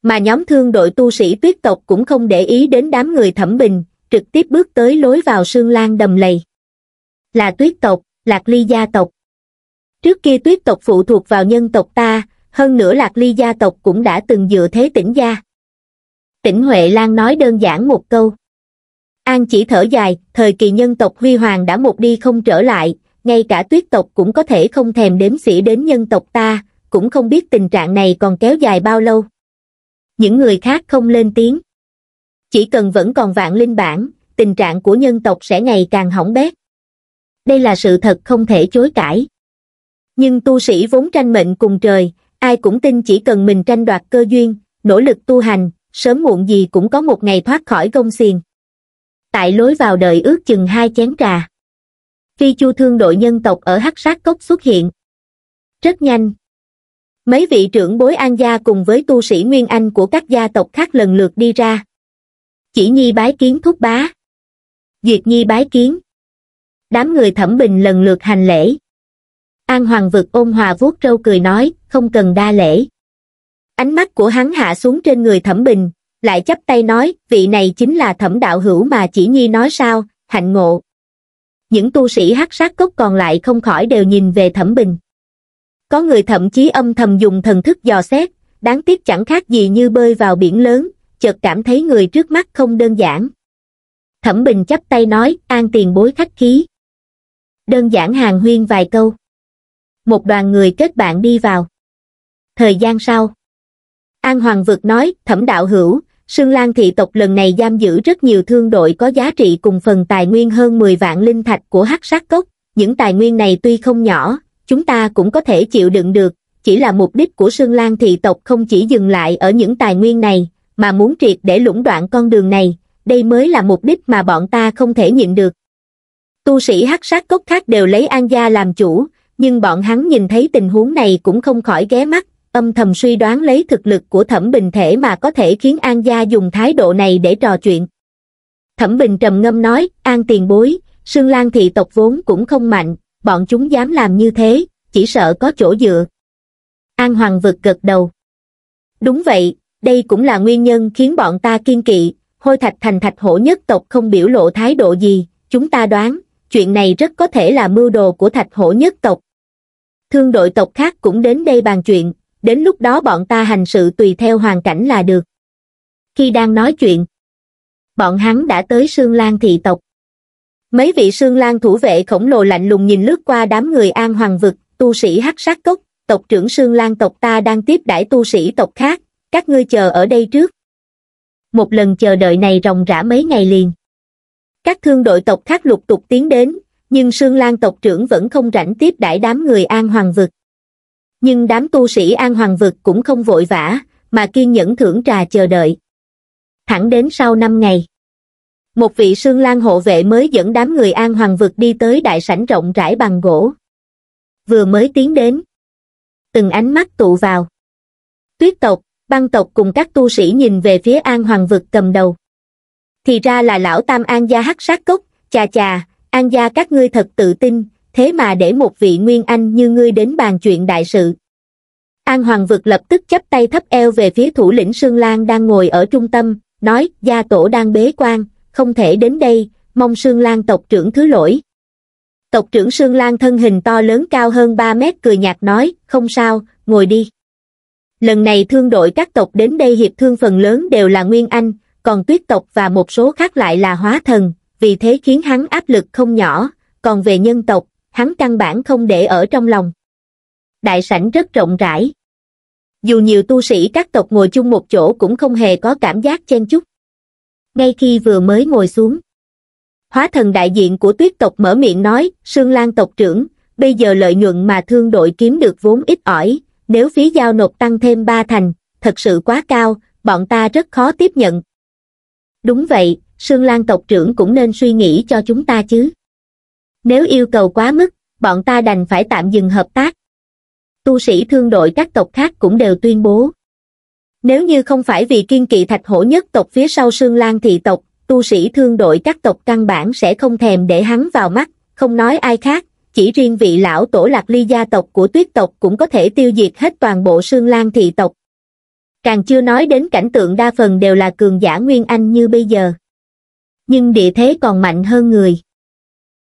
mà nhóm thương đội tu sĩ tuyết tộc cũng không để ý đến đám người thẩm bình, trực tiếp bước tới lối vào sương lan đầm lầy. Là tuyết tộc, lạc ly gia tộc. Trước kia tuyết tộc phụ thuộc vào nhân tộc ta, hơn nữa lạc ly gia tộc cũng đã từng dựa thế tỉnh gia. Tỉnh Huệ Lan nói đơn giản một câu. An chỉ thở dài, thời kỳ nhân tộc huy hoàng đã một đi không trở lại, ngay cả tuyết tộc cũng có thể không thèm đếm xỉa đến nhân tộc ta, cũng không biết tình trạng này còn kéo dài bao lâu những người khác không lên tiếng chỉ cần vẫn còn vạn linh bản tình trạng của nhân tộc sẽ ngày càng hỏng bét đây là sự thật không thể chối cãi nhưng tu sĩ vốn tranh mệnh cùng trời ai cũng tin chỉ cần mình tranh đoạt cơ duyên nỗ lực tu hành sớm muộn gì cũng có một ngày thoát khỏi gông xiềng tại lối vào đợi ước chừng hai chén trà phi chu thương đội nhân tộc ở hắc sát cốc xuất hiện
rất nhanh mấy vị trưởng bối an gia cùng với tu sĩ nguyên anh của các gia tộc khác lần lượt đi ra chỉ nhi bái kiến thúc bá duyệt nhi bái kiến đám người thẩm bình lần lượt hành lễ
an hoàng vực ôn hòa vuốt râu cười nói không cần đa lễ ánh mắt của hắn hạ xuống trên người thẩm bình lại chắp tay nói vị này chính là thẩm đạo hữu mà chỉ nhi nói sao hạnh ngộ những tu sĩ hắc sát cốc còn lại không khỏi đều nhìn về thẩm bình có người thậm chí âm thầm dùng thần thức dò xét đáng tiếc chẳng khác gì như bơi vào biển lớn chợt cảm thấy người trước mắt không đơn giản thẩm bình chắp
tay nói an tiền bối khách khí đơn giản hàng huyên vài câu một đoàn người kết bạn đi vào thời gian sau an hoàng
vực nói thẩm đạo hữu sương lan thị tộc lần này giam giữ rất nhiều thương đội có giá trị cùng phần tài nguyên hơn 10 vạn linh thạch của hắc sát cốc những tài nguyên này tuy không nhỏ chúng ta cũng có thể chịu đựng được, chỉ là mục đích của Sương Lan thị tộc không chỉ dừng lại ở những tài nguyên này, mà muốn triệt để lũng đoạn con đường này, đây mới là mục đích mà bọn ta không thể nhịn được. Tu sĩ hắc sát cốc khác đều lấy An Gia làm chủ, nhưng bọn hắn nhìn thấy tình huống này cũng không khỏi ghé mắt, âm thầm suy đoán lấy thực lực của thẩm bình thể mà có thể khiến An Gia dùng thái độ này để trò chuyện. Thẩm bình trầm ngâm nói, An tiền bối, Sương Lan thị tộc vốn cũng không mạnh, bọn chúng dám làm như thế, chỉ sợ có chỗ dựa. An Hoàng vực gật đầu. Đúng vậy, đây cũng là nguyên nhân khiến bọn ta kiên kỵ, hôi thạch thành thạch hổ nhất tộc không biểu lộ thái độ gì, chúng ta đoán, chuyện này rất có thể là mưu đồ của thạch hổ nhất tộc. Thương đội tộc khác cũng đến đây bàn chuyện, đến lúc đó bọn ta hành sự tùy theo hoàn cảnh là được. Khi đang nói chuyện, bọn hắn đã tới Sương Lan thị tộc. Mấy vị sương lan thủ vệ khổng lồ lạnh lùng nhìn lướt qua đám người an hoàng vực, tu sĩ hắc sát cốc, tộc trưởng sương lan tộc ta đang tiếp đãi tu sĩ tộc khác, các ngươi chờ ở đây trước. Một lần chờ đợi này ròng rã mấy ngày liền. Các thương đội tộc khác lục tục tiến đến, nhưng sương lan tộc trưởng vẫn không rảnh tiếp đãi đám người an hoàng vực. Nhưng đám tu sĩ an hoàng vực cũng không vội vã, mà kiên nhẫn thưởng trà chờ đợi. Thẳng đến sau năm ngày một vị sương lan hộ vệ mới dẫn đám người an hoàng vực đi tới đại sảnh rộng rãi bằng gỗ. Vừa mới tiến đến, từng ánh mắt tụ vào. Tuyết tộc, băng tộc cùng các tu sĩ nhìn về phía an hoàng vực cầm đầu. Thì ra là lão tam an gia hắc sát cốc, chà chà, an gia các ngươi thật tự tin, thế mà để một vị nguyên anh như ngươi đến bàn chuyện đại sự. An Hoàng Vực lập tức chấp tay thấp eo về phía thủ lĩnh Sương Lan đang ngồi ở trung tâm, nói, gia tổ đang bế quan, không thể đến đây, mong Sương Lan tộc trưởng thứ lỗi. Tộc trưởng Sương Lan thân hình to lớn cao hơn 3 mét cười nhạt nói, không sao, ngồi đi. Lần này thương đội các tộc đến đây hiệp thương phần lớn đều là Nguyên Anh, còn tuyết tộc và một số khác lại là hóa thần, vì thế khiến hắn áp lực không nhỏ, còn về nhân tộc, hắn căn bản không để ở trong lòng.
Đại sảnh rất rộng rãi. Dù nhiều tu sĩ các tộc ngồi chung một chỗ cũng không hề có cảm giác chen chúc ngay khi vừa mới ngồi xuống.
Hóa thần đại diện của tuyết tộc mở miệng nói, Sương Lan tộc trưởng, bây giờ lợi nhuận mà thương đội kiếm được vốn ít ỏi, nếu phí giao nộp tăng thêm ba thành, thật sự quá cao, bọn ta rất khó tiếp nhận. Đúng vậy, Sương Lan tộc trưởng cũng nên suy nghĩ cho chúng ta chứ. Nếu yêu cầu quá mức, bọn ta đành phải tạm dừng hợp tác. Tu sĩ thương đội các tộc khác cũng đều tuyên bố. Nếu như không phải vì kiên kỵ thạch hổ nhất tộc phía sau Sương Lan thị tộc, tu sĩ thương đội các tộc căn bản sẽ không thèm để hắn vào mắt, không nói ai khác, chỉ riêng vị lão tổ lạc ly gia tộc của tuyết tộc cũng có thể tiêu diệt hết toàn bộ Sương Lan thị tộc. Càng chưa nói đến cảnh tượng đa phần đều là cường giả Nguyên Anh như bây giờ. Nhưng địa thế còn mạnh hơn người.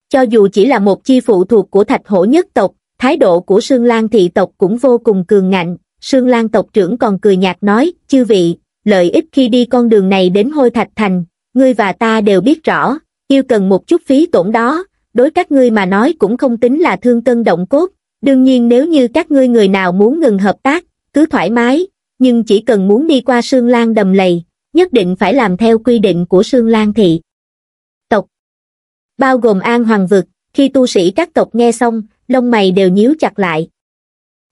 Cho dù chỉ là một chi phụ thuộc của thạch hổ nhất tộc, thái độ của Sương Lan thị tộc cũng vô cùng cường ngạnh, Sương Lan tộc trưởng còn cười nhạt nói, chư vị, lợi ích khi đi con đường này đến hôi thạch thành, ngươi và ta đều biết rõ, yêu cần một chút phí tổn đó, đối các ngươi mà nói cũng không tính là thương cân động cốt, đương nhiên nếu như các ngươi người nào muốn ngừng hợp tác, cứ thoải mái, nhưng chỉ cần muốn đi qua Sương Lan đầm lầy, nhất định phải làm theo quy định của Sương Lan thị. Tộc Bao gồm An Hoàng Vực, khi tu sĩ các tộc nghe xong, lông mày đều nhíu chặt lại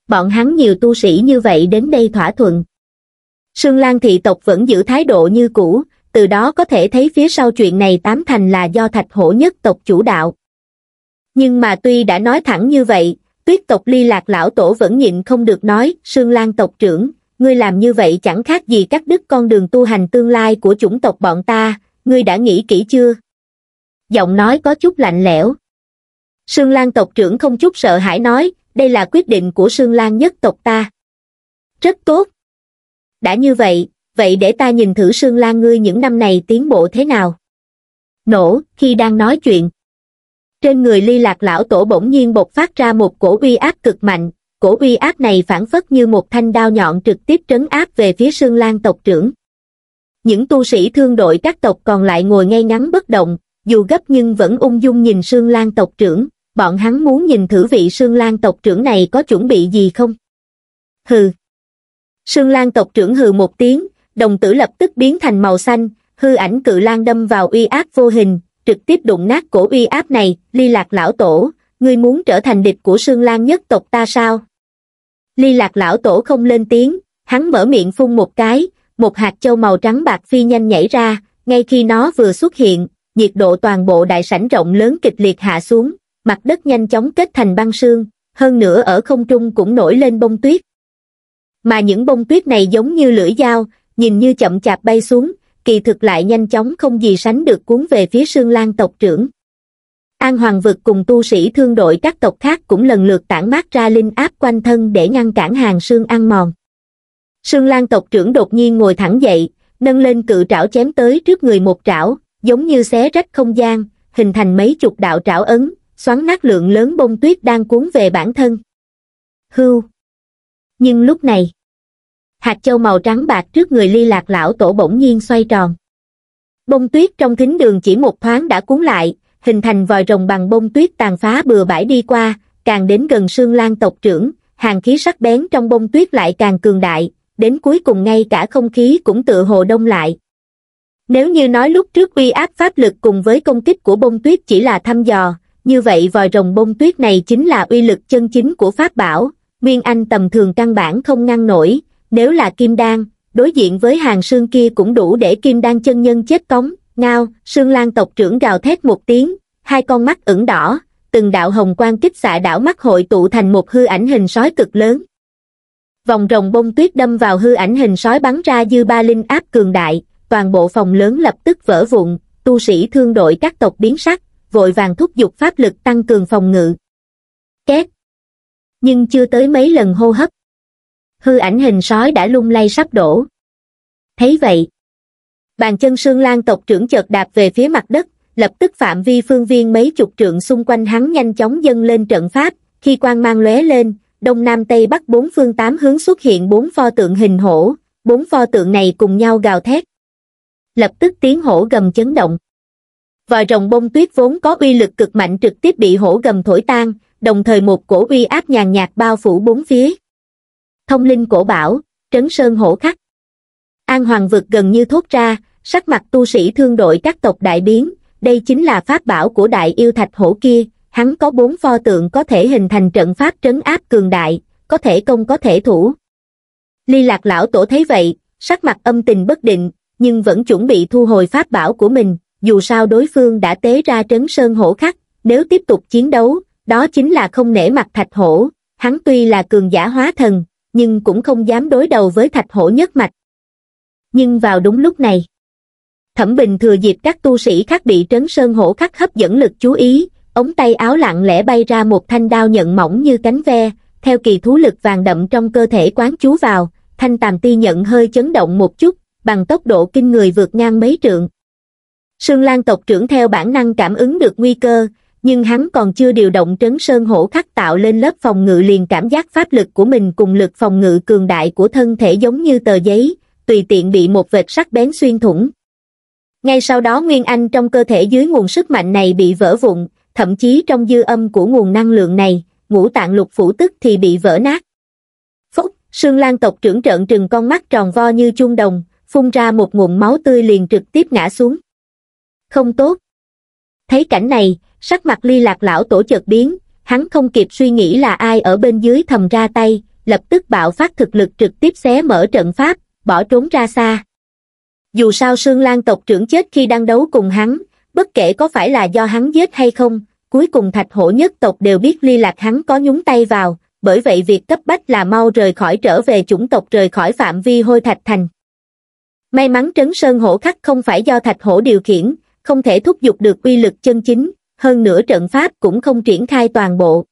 bọn hắn nhiều tu sĩ như vậy đến đây thỏa thuận. Sương Lan thị tộc vẫn giữ thái độ như cũ, từ đó có thể thấy phía sau chuyện này tám thành là do thạch hổ nhất tộc chủ đạo. Nhưng mà tuy đã nói thẳng như vậy, tuyết tộc ly lạc lão tổ vẫn nhịn không được nói, Sương Lan tộc trưởng, ngươi làm như vậy chẳng khác gì cắt đứt con đường tu hành tương lai của chủng tộc bọn ta, ngươi đã nghĩ kỹ chưa? Giọng nói có chút lạnh lẽo. Sương Lan tộc trưởng không chút sợ hãi nói, đây là quyết định của Sương Lan nhất tộc ta. Rất tốt. Đã như vậy, vậy để ta nhìn thử Sương Lan ngươi những năm này tiến bộ thế nào. Nổ, khi đang nói chuyện. Trên người ly lạc lão tổ bỗng nhiên bộc phát ra một cổ uy áp cực mạnh, cổ uy áp này phản phất như một thanh đao nhọn trực tiếp trấn áp về phía Sương Lan tộc trưởng. Những tu sĩ thương đội các tộc còn lại ngồi ngay ngắn bất động, dù gấp nhưng vẫn ung dung nhìn Sương Lan tộc trưởng bọn hắn muốn nhìn thử vị Sương Lan tộc trưởng này có chuẩn bị gì không? Hừ! Sương Lan tộc trưởng hừ một tiếng, đồng tử lập tức biến thành màu xanh, hư ảnh cự lan đâm vào uy áp vô hình, trực tiếp đụng nát cổ uy áp này, ly lạc lão tổ, ngươi muốn trở thành địch của Sương Lan nhất tộc ta sao? Ly lạc lão tổ không lên tiếng, hắn mở miệng phun một cái, một hạt châu màu trắng bạc phi nhanh nhảy ra, ngay khi nó vừa xuất hiện, nhiệt độ toàn bộ đại sảnh rộng lớn kịch liệt hạ xuống mặt đất nhanh chóng kết thành băng sương, hơn nữa ở không trung cũng nổi lên bông tuyết. Mà những bông tuyết này giống như lưỡi dao, nhìn như chậm chạp bay xuống, kỳ thực lại nhanh chóng không gì sánh được cuốn về phía sương lan tộc trưởng. An Hoàng vực cùng tu sĩ thương đội các tộc khác cũng lần lượt tản mát ra linh áp quanh thân để ngăn cản hàng sương ăn mòn. Sương Lan tộc trưởng đột nhiên ngồi thẳng dậy, nâng lên cự trảo chém tới trước người một trảo, giống như xé rách không gian, hình thành mấy chục đạo trảo ấn, xoắn nát lượng lớn bông tuyết đang cuốn về bản thân.
Hưu! Nhưng lúc này, hạt châu màu trắng bạc trước người ly lạc lão tổ bỗng nhiên xoay tròn. Bông tuyết trong thính đường chỉ một thoáng đã cuốn lại,
hình thành vòi rồng bằng bông tuyết tàn phá bừa bãi đi qua, càng đến gần sương lan tộc trưởng, hàng khí sắc bén trong bông tuyết lại càng cường đại, đến cuối cùng ngay cả không khí cũng tự hồ đông lại. Nếu như nói lúc trước uy áp pháp lực cùng với công kích của bông tuyết chỉ là thăm dò, như vậy vòi rồng bông tuyết này chính là uy lực chân chính của pháp bảo nguyên anh tầm thường căn bản không ngăn nổi nếu là kim đan đối diện với hàng xương kia cũng đủ để kim đan chân nhân chết cống ngao xương lan tộc trưởng gào thét một tiếng hai con mắt ửng đỏ từng đạo hồng quang kích xạ đảo mắt hội tụ thành một hư ảnh hình sói cực lớn vòng rồng bông tuyết đâm vào hư ảnh hình sói bắn ra dư ba linh áp cường đại toàn bộ phòng lớn lập tức vỡ vụn tu sĩ thương đội các tộc biến
sắc vội vàng thúc giục pháp lực tăng cường phòng ngự. Két! Nhưng chưa tới mấy lần hô hấp. Hư ảnh hình sói đã lung lay sắp đổ.
Thấy vậy, bàn chân sương lan tộc trưởng chợt đạp về phía mặt đất, lập tức phạm vi phương viên mấy chục trượng xung quanh hắn nhanh chóng dâng lên trận pháp, khi quang mang lóe lên, đông nam tây bắc bốn phương tám hướng xuất hiện bốn pho tượng hình hổ, bốn pho tượng này cùng nhau gào thét. Lập tức tiếng hổ gầm chấn động vòi rồng bông tuyết vốn có uy lực cực mạnh trực tiếp bị hổ gầm thổi tan đồng thời một cổ uy áp nhàn nhạt bao phủ bốn phía thông linh cổ bảo trấn sơn hổ khắc an hoàng vực gần như thốt ra sắc mặt tu sĩ thương đội các tộc đại biến đây chính là pháp bảo của đại yêu thạch hổ kia hắn có bốn pho tượng có thể hình thành trận pháp trấn áp cường đại có thể công có thể thủ ly lạc lão tổ thấy vậy sắc mặt âm tình bất định nhưng vẫn chuẩn bị thu hồi pháp bảo của mình dù sao đối phương đã tế ra trấn sơn hổ khắc, nếu tiếp tục chiến đấu, đó chính là không nể mặt thạch hổ, hắn tuy là cường giả hóa thần, nhưng cũng không dám đối đầu với thạch hổ nhất mạch. Nhưng vào đúng lúc này, Thẩm Bình thừa dịp các tu sĩ khác bị trấn sơn hổ khắc hấp dẫn lực chú ý, ống tay áo lặng lẽ bay ra một thanh đao nhận mỏng như cánh ve, theo kỳ thú lực vàng đậm trong cơ thể quán chú vào, thanh tàm ti nhận hơi chấn động một chút, bằng tốc độ kinh người vượt ngang mấy trượng, sương lan tộc trưởng theo bản năng cảm ứng được nguy cơ nhưng hắn còn chưa điều động trấn sơn hổ khắc tạo lên lớp phòng ngự liền cảm giác pháp lực của mình cùng lực phòng ngự cường đại của thân thể giống như tờ giấy tùy tiện bị một vệt sắc bén xuyên thủng ngay sau đó nguyên anh trong cơ thể dưới nguồn sức mạnh này bị vỡ vụn thậm chí trong dư âm của nguồn năng lượng này ngũ tạng lục phủ tức thì bị vỡ nát phốc sương lan tộc trưởng trợn trừng con mắt tròn vo như chuông đồng phun ra một nguồn máu tươi liền trực tiếp ngã xuống không tốt thấy cảnh này sắc mặt ly lạc lão tổ chợt biến hắn không kịp suy nghĩ là ai ở bên dưới thầm ra tay lập tức bạo phát thực lực trực tiếp xé mở trận pháp bỏ trốn ra xa dù sao sương lan tộc trưởng chết khi đang đấu cùng hắn bất kể có phải là do hắn giết hay không cuối cùng thạch hổ nhất tộc đều biết ly lạc hắn có nhúng tay vào bởi vậy việc cấp bách là mau rời khỏi trở về chủng tộc rời khỏi phạm vi hôi thạch thành may mắn trấn sơn hổ khắc không phải do thạch hổ điều khiển không thể thúc giục được uy lực chân chính, hơn nữa trận pháp cũng không triển khai toàn bộ.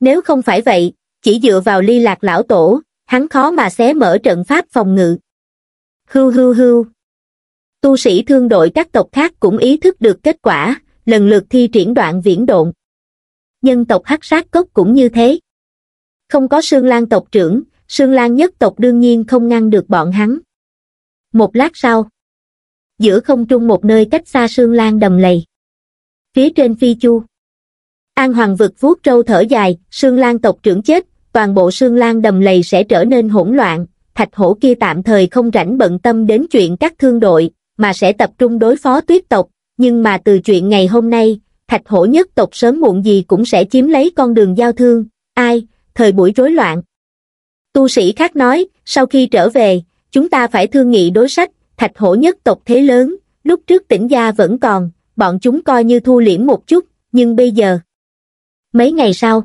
Nếu không phải vậy, chỉ dựa vào ly lạc lão tổ, hắn khó mà xé mở trận pháp phòng ngự. Hưu hưu hưu. Tu sĩ thương đội các tộc khác cũng ý thức được kết quả, lần lượt thi triển đoạn viễn độn. Nhân tộc hắc sát cốc cũng như thế. Không có Sương Lan tộc trưởng, Sương Lan nhất tộc đương nhiên không ngăn được bọn hắn. Một lát sau, giữa không trung một nơi cách xa sương lan đầm lầy. Phía trên phi chu, An Hoàng vực vuốt trâu thở dài, sương lan tộc trưởng chết, toàn bộ sương lan đầm lầy sẽ trở nên hỗn loạn, thạch hổ kia tạm thời không rảnh bận tâm đến chuyện các thương đội, mà sẽ tập trung đối phó tuyết tộc, nhưng mà từ chuyện ngày hôm nay, thạch hổ nhất tộc sớm muộn gì cũng sẽ chiếm lấy con đường giao thương, ai, thời buổi rối loạn. Tu sĩ khác nói, sau khi trở về, chúng ta phải thương nghị đối sách, thạch hổ nhất tộc thế lớn, lúc trước tỉnh gia vẫn còn, bọn chúng coi như thu liễm một chút, nhưng bây giờ... Mấy ngày sau,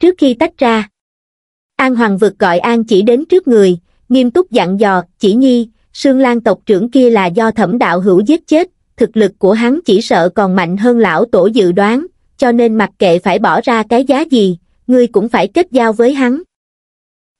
trước khi tách ra, An Hoàng vực gọi An chỉ đến trước người, nghiêm túc dặn dò, chỉ nhi, Sương Lan tộc trưởng kia là do thẩm đạo hữu giết chết, thực lực của hắn chỉ sợ còn mạnh hơn lão tổ dự đoán, cho nên mặc kệ phải bỏ ra cái giá gì, ngươi cũng phải kết giao với hắn.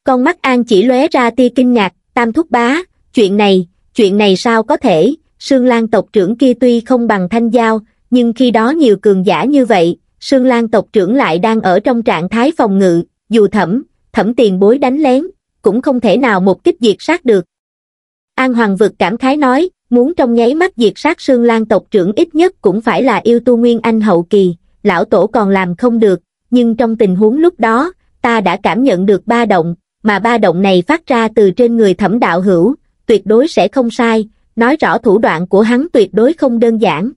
Con mắt An chỉ lóe ra tia kinh ngạc, tam thúc bá, chuyện này, chuyện này sao có thể, Sương Lan tộc trưởng kia tuy không bằng thanh giao, nhưng khi đó nhiều cường giả như vậy, Sương Lan tộc trưởng lại đang ở trong trạng thái phòng ngự, dù thẩm, thẩm tiền bối đánh lén, cũng không thể nào một kích diệt sát được. An Hoàng Vực cảm khái nói, muốn trong nháy mắt diệt sát Sương Lan tộc trưởng ít nhất cũng phải là yêu tu Nguyên Anh hậu kỳ, lão tổ còn làm không được, nhưng trong tình huống lúc đó, ta đã cảm nhận được ba động, mà ba động này phát ra từ trên người thẩm đạo hữu, tuyệt đối sẽ không sai, nói rõ thủ đoạn của hắn tuyệt đối không đơn giản.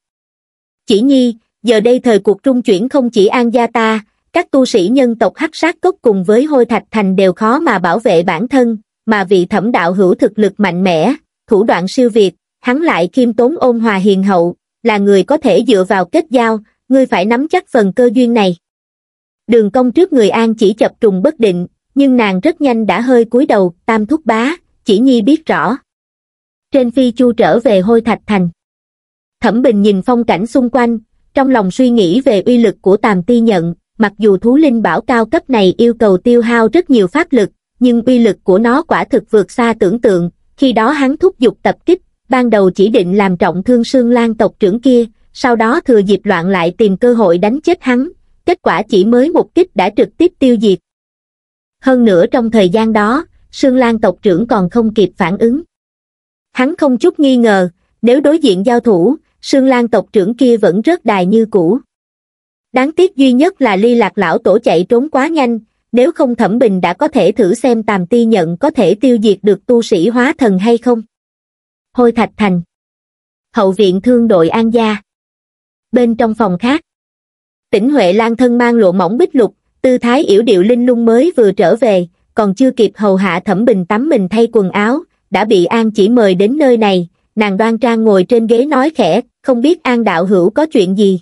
Chỉ nhi, giờ đây thời cuộc trung chuyển không chỉ An Gia ta, các tu sĩ nhân tộc hắc sát cốc cùng với hôi thạch thành đều khó mà bảo vệ bản thân, mà vị thẩm đạo hữu thực lực mạnh mẽ, thủ đoạn siêu việt, hắn lại khiêm tốn ôn hòa hiền hậu, là người có thể dựa vào kết giao, ngươi phải nắm chắc phần cơ duyên này. Đường công trước người An chỉ chập trùng bất định, nhưng nàng rất nhanh đã hơi cúi đầu, tam thúc bá, chỉ nhi biết rõ. Trên phi chu trở về hôi thạch thành. Thẩm Bình nhìn phong cảnh xung quanh, trong lòng suy nghĩ về uy lực của tàm ti nhận, mặc dù thú linh bảo cao cấp này yêu cầu tiêu hao rất nhiều pháp lực, nhưng uy lực của nó quả thực vượt xa tưởng tượng, khi đó hắn thúc giục tập kích, ban đầu chỉ định làm trọng thương sương lan tộc trưởng kia, sau đó thừa dịp loạn lại tìm cơ hội đánh chết hắn, kết quả chỉ mới một kích đã trực tiếp tiêu diệt. Hơn nữa trong thời gian đó, sương lan tộc trưởng còn không kịp phản ứng hắn không chút nghi ngờ nếu đối diện giao thủ sương lan tộc trưởng kia vẫn rất đài như cũ đáng tiếc duy nhất là ly lạc lão tổ chạy trốn quá nhanh nếu không thẩm bình đã có thể thử xem tàm ti nhận có thể tiêu diệt được tu sĩ hóa thần hay không
hôi thạch thành hậu viện thương đội an gia bên trong phòng khác tỉnh huệ lan thân mang lụa mỏng bích lục tư thái yểu điệu linh lung
mới vừa trở về còn chưa kịp hầu hạ thẩm bình tắm mình thay quần áo đã bị an chỉ mời đến nơi này nàng đoan trang ngồi trên ghế nói khẽ không biết an đạo hữu có chuyện gì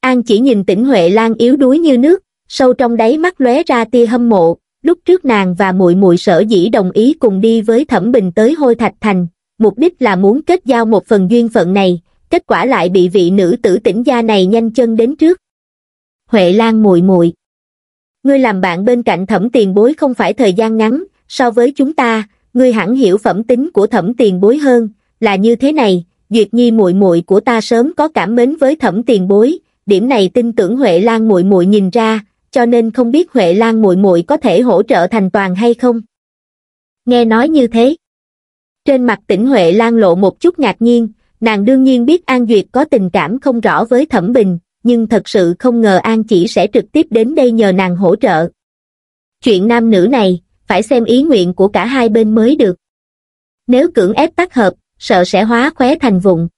an chỉ nhìn tỉnh huệ lan yếu đuối như nước sâu trong đáy mắt lóe ra tia hâm mộ lúc trước nàng và muội muội sở dĩ đồng ý cùng đi với thẩm bình tới hôi thạch thành mục đích là muốn kết giao một phần duyên phận này kết quả lại bị vị nữ tử tỉnh gia này nhanh chân đến trước huệ lan muội muội ngươi làm bạn bên cạnh thẩm tiền bối không phải thời gian ngắn, so với chúng ta, ngươi hẳn hiểu phẩm tính của thẩm tiền bối hơn, là như thế này, Duyệt Nhi muội muội của ta sớm có cảm mến với thẩm tiền bối, điểm này tin tưởng Huệ Lan muội muội nhìn ra, cho nên không biết Huệ Lan muội muội có thể hỗ trợ thành toàn hay không. Nghe nói như thế, trên mặt tỉnh Huệ Lan lộ một chút ngạc nhiên, nàng đương nhiên biết An Duyệt có tình cảm không rõ với Thẩm Bình, nhưng thật sự không ngờ An chỉ sẽ trực tiếp đến đây nhờ nàng hỗ trợ. Chuyện nam nữ này, phải xem ý nguyện của cả hai bên mới được. Nếu cưỡng ép tác hợp, sợ sẽ hóa khóe thành vùng.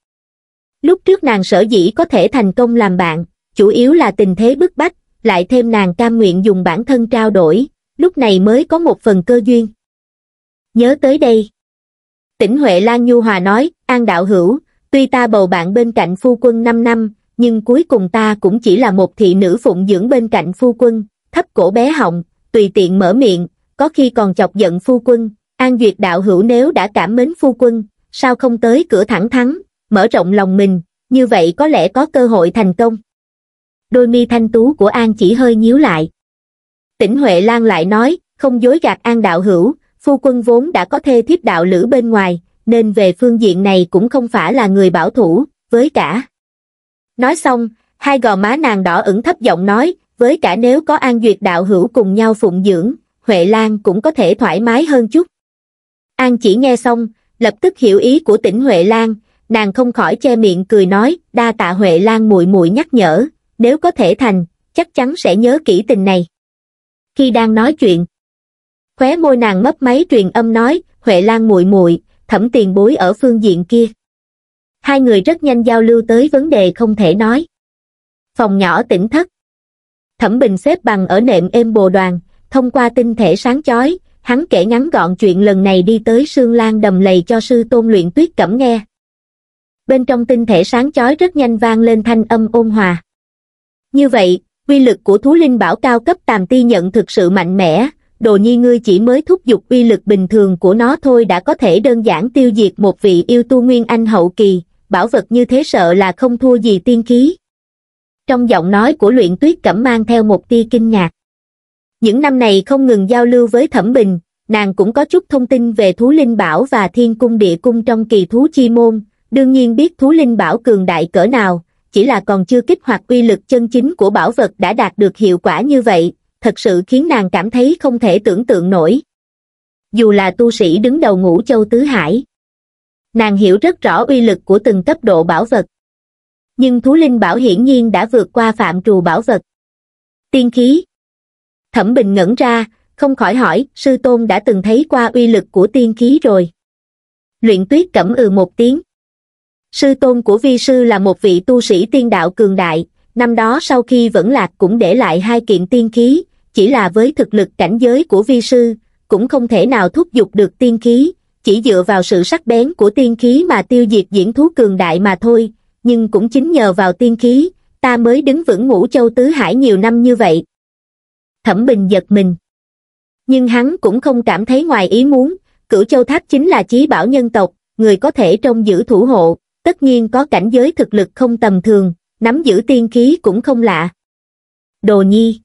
Lúc trước nàng sở dĩ có thể thành công làm bạn, chủ yếu là tình thế bức bách, lại thêm nàng cam nguyện dùng bản thân trao đổi, lúc này mới có một phần cơ duyên. Nhớ tới đây. Tỉnh Huệ Lan Nhu Hòa nói, An Đạo Hữu, tuy ta bầu bạn bên cạnh phu quân 5 năm, nhưng cuối cùng ta cũng chỉ là một thị nữ phụng dưỡng bên cạnh phu quân, thấp cổ bé họng, tùy tiện mở miệng, có khi còn chọc giận phu quân, An Duyệt đạo hữu nếu đã cảm mến phu quân, sao không tới cửa thẳng thắng mở rộng lòng mình, như vậy có lẽ có cơ hội thành công. Đôi mi thanh tú của An chỉ hơi nhíu lại. Tỉnh Huệ Lan lại nói, không dối gạt An đạo hữu, phu quân vốn đã có thê thiếp đạo lữ bên ngoài, nên về phương diện này cũng không phải là người bảo thủ, với cả. Nói xong, hai gò má nàng đỏ ửng thấp giọng nói, với cả nếu có An Duyệt đạo hữu cùng nhau phụng dưỡng, Huệ Lan cũng có thể thoải mái hơn chút. An chỉ nghe xong, lập tức hiểu ý của tỉnh Huệ Lan, nàng không khỏi che miệng cười nói, đa tạ Huệ Lan muội muội nhắc nhở, nếu có thể thành, chắc chắn sẽ nhớ kỹ tình này. Khi đang nói chuyện, khóe môi nàng mấp máy truyền âm nói, Huệ Lan muội muội, thẩm tiền bối ở phương diện kia hai người rất nhanh giao lưu tới vấn đề không thể nói phòng nhỏ tỉnh thất thẩm bình xếp bằng ở nệm êm bồ đoàn thông qua tinh thể sáng chói hắn kể ngắn gọn chuyện lần này đi tới sương lan đầm lầy cho sư tôn luyện tuyết cẩm nghe bên trong tinh thể sáng chói rất nhanh vang lên thanh âm ôn hòa như vậy uy lực của thú linh bảo cao cấp tàm ti nhận thực sự mạnh mẽ đồ nhi ngươi chỉ mới thúc giục uy lực bình thường của nó thôi đã có thể đơn giản tiêu diệt một vị yêu tu nguyên anh hậu kỳ bảo vật như thế sợ là không thua gì tiên khí. Trong giọng nói của luyện tuyết cẩm mang theo một tia kinh ngạc. Những năm này không ngừng giao lưu với Thẩm Bình, nàng cũng có chút thông tin về thú linh bảo và thiên cung địa cung trong kỳ thú chi môn, đương nhiên biết thú linh bảo cường đại cỡ nào, chỉ là còn chưa kích hoạt uy lực chân chính của bảo vật đã đạt được hiệu quả như vậy, thật sự khiến nàng cảm thấy không thể tưởng tượng nổi. Dù là tu sĩ đứng đầu ngũ châu Tứ Hải,
nàng hiểu rất rõ uy lực của từng cấp độ bảo vật. Nhưng thú linh bảo hiển nhiên đã vượt qua phạm trù bảo vật. Tiên khí Thẩm Bình ngẩn
ra, không khỏi hỏi, sư tôn đã từng thấy qua uy lực của tiên khí rồi. Luyện tuyết cẩm ừ một tiếng. Sư tôn của vi sư là một vị tu sĩ tiên đạo cường đại, năm đó sau khi vẫn lạc cũng để lại hai kiện tiên khí, chỉ là với thực lực cảnh giới của vi sư, cũng không thể nào thúc giục được tiên khí, chỉ dựa vào sự sắc bén của tiên khí mà tiêu diệt diễn thú cường đại mà thôi, nhưng cũng chính nhờ vào tiên khí, ta mới đứng vững ngũ châu tứ hải nhiều năm như vậy. Thẩm Bình giật mình. Nhưng hắn cũng không cảm thấy ngoài ý muốn, cửu châu tháp chính là chí bảo nhân tộc, người có thể trông giữ thủ hộ, tất nhiên có cảnh giới thực lực không tầm thường, nắm giữ tiên khí cũng không lạ. Đồ nhi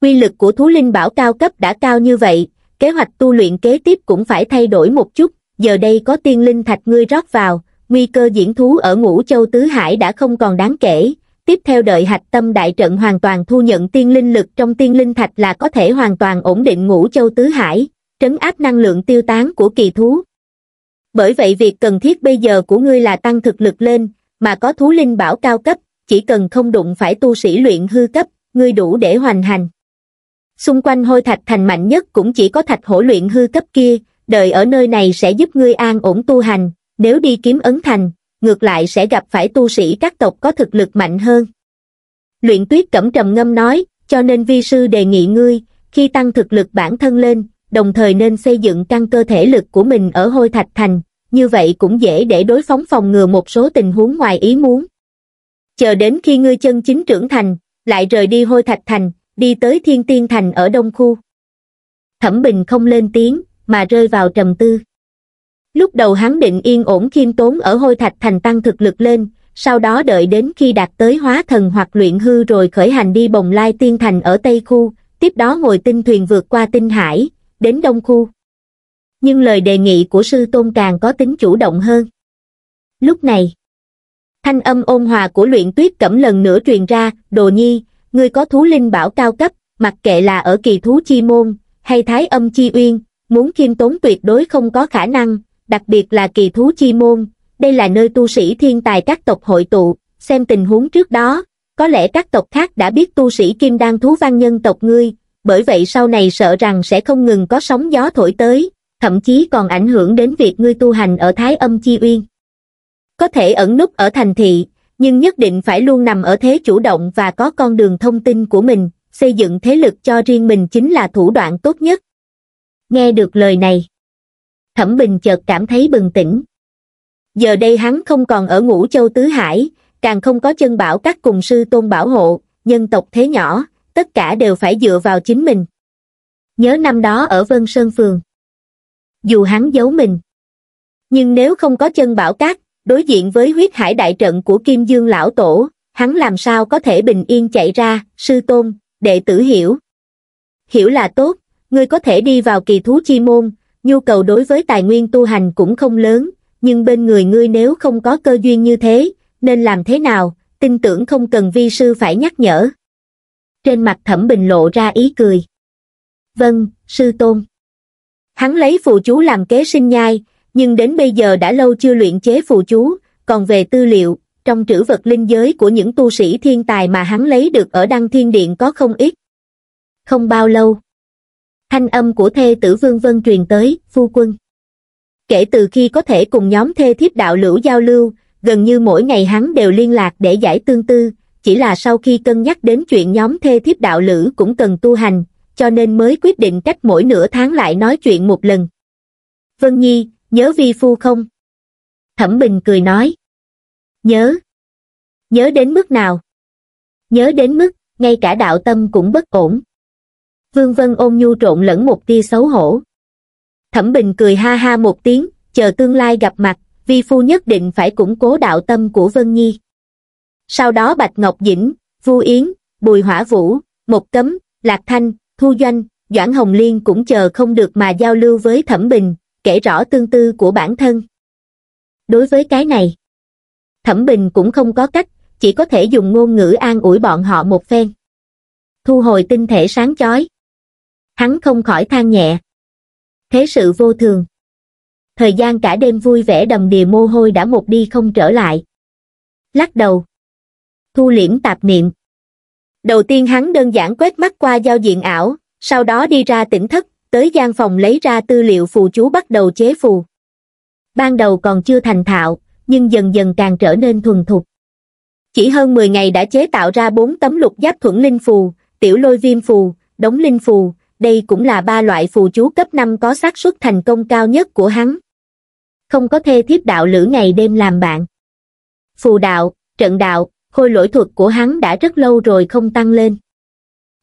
Quy lực của thú linh bảo cao cấp đã cao như vậy, kế hoạch tu luyện kế tiếp cũng phải thay đổi một chút, giờ đây có tiên linh thạch ngươi rót vào, nguy cơ diễn thú ở ngũ châu tứ hải đã không còn đáng kể, tiếp theo đợi hạch tâm đại trận hoàn toàn thu nhận tiên linh lực trong tiên linh thạch là có thể hoàn toàn ổn định ngũ châu tứ hải, trấn áp năng lượng tiêu tán của kỳ thú. Bởi vậy việc cần thiết bây giờ của ngươi là tăng thực lực lên, mà có thú linh bảo cao cấp, chỉ cần không đụng phải tu sĩ luyện hư cấp, ngươi đủ để hoành hành xung quanh hôi thạch thành mạnh nhất cũng chỉ có thạch hổ luyện hư cấp kia, đời ở nơi này sẽ giúp ngươi an ổn tu hành, nếu đi kiếm ấn thành, ngược lại sẽ gặp phải tu sĩ các tộc có thực lực mạnh hơn. Luyện tuyết cẩm trầm ngâm nói, cho nên vi sư đề nghị ngươi, khi tăng thực lực bản thân lên, đồng thời nên xây dựng căn cơ thể lực của mình ở hôi thạch thành, như vậy cũng dễ để đối phóng phòng ngừa một số tình huống ngoài ý muốn. Chờ đến khi ngươi chân chính trưởng thành, lại rời đi hôi thạch thành, đi tới thiên tiên thành ở đông khu. Thẩm Bình không lên tiếng, mà rơi vào trầm tư. Lúc đầu hắn định yên ổn khiêm tốn ở hôi thạch thành tăng thực lực lên, sau đó đợi đến khi đạt tới hóa thần hoặc luyện hư rồi khởi hành đi bồng lai tiên thành ở Tây Khu, tiếp đó ngồi tinh thuyền vượt qua tinh hải, đến Đông Khu. Nhưng lời đề nghị của sư tôn càng có tính chủ động hơn. Lúc này, thanh âm ôn hòa của luyện tuyết cẩm lần nữa truyền ra, đồ nhi, ngươi có thú linh bảo cao cấp, mặc kệ là ở kỳ thú chi môn, hay thái âm chi uyên, muốn khiêm tốn tuyệt đối không có khả năng, đặc biệt là kỳ thú chi môn, đây là nơi tu sĩ thiên tài các tộc hội tụ, xem tình huống trước đó, có lẽ các tộc khác đã biết tu sĩ kim đan thú văn nhân tộc ngươi, bởi vậy sau này sợ rằng sẽ không ngừng có sóng gió thổi tới, thậm chí còn ảnh hưởng đến việc ngươi tu hành ở Thái Âm Chi Uyên. Có thể ẩn núp ở thành thị, nhưng nhất định phải luôn nằm ở thế chủ động và có con đường thông tin của mình, xây dựng thế lực cho riêng mình chính là thủ đoạn tốt nhất. Nghe được lời này, Thẩm Bình chợt cảm thấy bừng tỉnh. Giờ đây hắn không còn ở ngũ châu Tứ Hải, càng không có chân bảo các cùng sư tôn bảo hộ, nhân tộc thế nhỏ, tất cả đều phải dựa vào chính mình. Nhớ năm đó ở Vân Sơn Phường. Dù hắn giấu mình, nhưng nếu không có chân bảo cát, đối diện với huyết hải đại trận của Kim Dương Lão Tổ, hắn làm sao có thể bình yên chạy ra, sư tôn, đệ tử hiểu. Hiểu là tốt, ngươi có thể đi vào kỳ thú chi môn, nhu cầu đối với tài nguyên tu hành cũng không lớn, nhưng bên người ngươi nếu không có cơ duyên như thế, nên làm thế nào, tin tưởng không cần vi sư phải nhắc nhở. Trên mặt thẩm bình lộ ra ý cười. Vâng, sư tôn. Hắn lấy phụ chú làm kế sinh nhai, nhưng đến bây giờ đã lâu chưa luyện chế phù chú, còn về tư liệu, trong trữ vật linh giới của những tu sĩ thiên tài mà hắn lấy được ở Đăng Thiên Điện có không ít. Không bao lâu, thanh âm của thê tử Vương Vân truyền tới, phu quân. Kể từ khi có thể cùng nhóm thê thiếp đạo lữ giao lưu, gần như mỗi ngày hắn đều liên lạc để giải tương tư, chỉ là sau khi cân nhắc đến chuyện nhóm thê thiếp đạo lữ cũng cần tu hành, cho nên mới
quyết định cách mỗi nửa tháng lại nói chuyện một lần. Vân Nhi, nhớ vi phu không? Thẩm Bình cười nói. Nhớ. Nhớ đến mức nào? Nhớ đến mức, ngay cả đạo tâm cũng bất ổn. Vương Vân ôn
nhu trộn lẫn một tia xấu hổ. Thẩm Bình cười ha ha một tiếng, chờ tương lai gặp mặt, vi phu nhất định phải củng cố đạo tâm của Vân Nhi. Sau đó Bạch Ngọc Dĩnh, Vu Yến, Bùi Hỏa Vũ, Một Cấm, Lạc Thanh, Thu Doanh, Doãn Hồng Liên cũng chờ không được mà giao lưu với Thẩm Bình, kể rõ tương tư của bản thân.
Đối với cái này, Thẩm Bình cũng không có cách, chỉ có thể dùng ngôn ngữ an ủi bọn họ một phen. Thu hồi tinh thể sáng chói. Hắn không khỏi than nhẹ. Thế sự vô thường. Thời gian cả đêm vui vẻ đầm đìa mồ hôi đã một đi không trở lại. Lắc đầu. Thu
liễm tạp niệm. Đầu tiên hắn đơn giản quét mắt qua giao diện ảo, sau đó đi ra tỉnh thất, tới gian phòng lấy ra tư liệu phù chú bắt đầu chế phù ban đầu còn chưa thành thạo nhưng dần dần càng trở nên thuần thục chỉ hơn mười ngày đã chế tạo ra bốn tấm lục giáp thuẫn linh phù tiểu lôi viêm phù đống linh phù đây cũng là ba loại phù chú cấp năm có xác suất thành công cao nhất của hắn không có thê thiếp đạo lửa ngày đêm làm bạn phù đạo trận đạo khôi lỗi thuật của hắn đã rất lâu rồi không tăng lên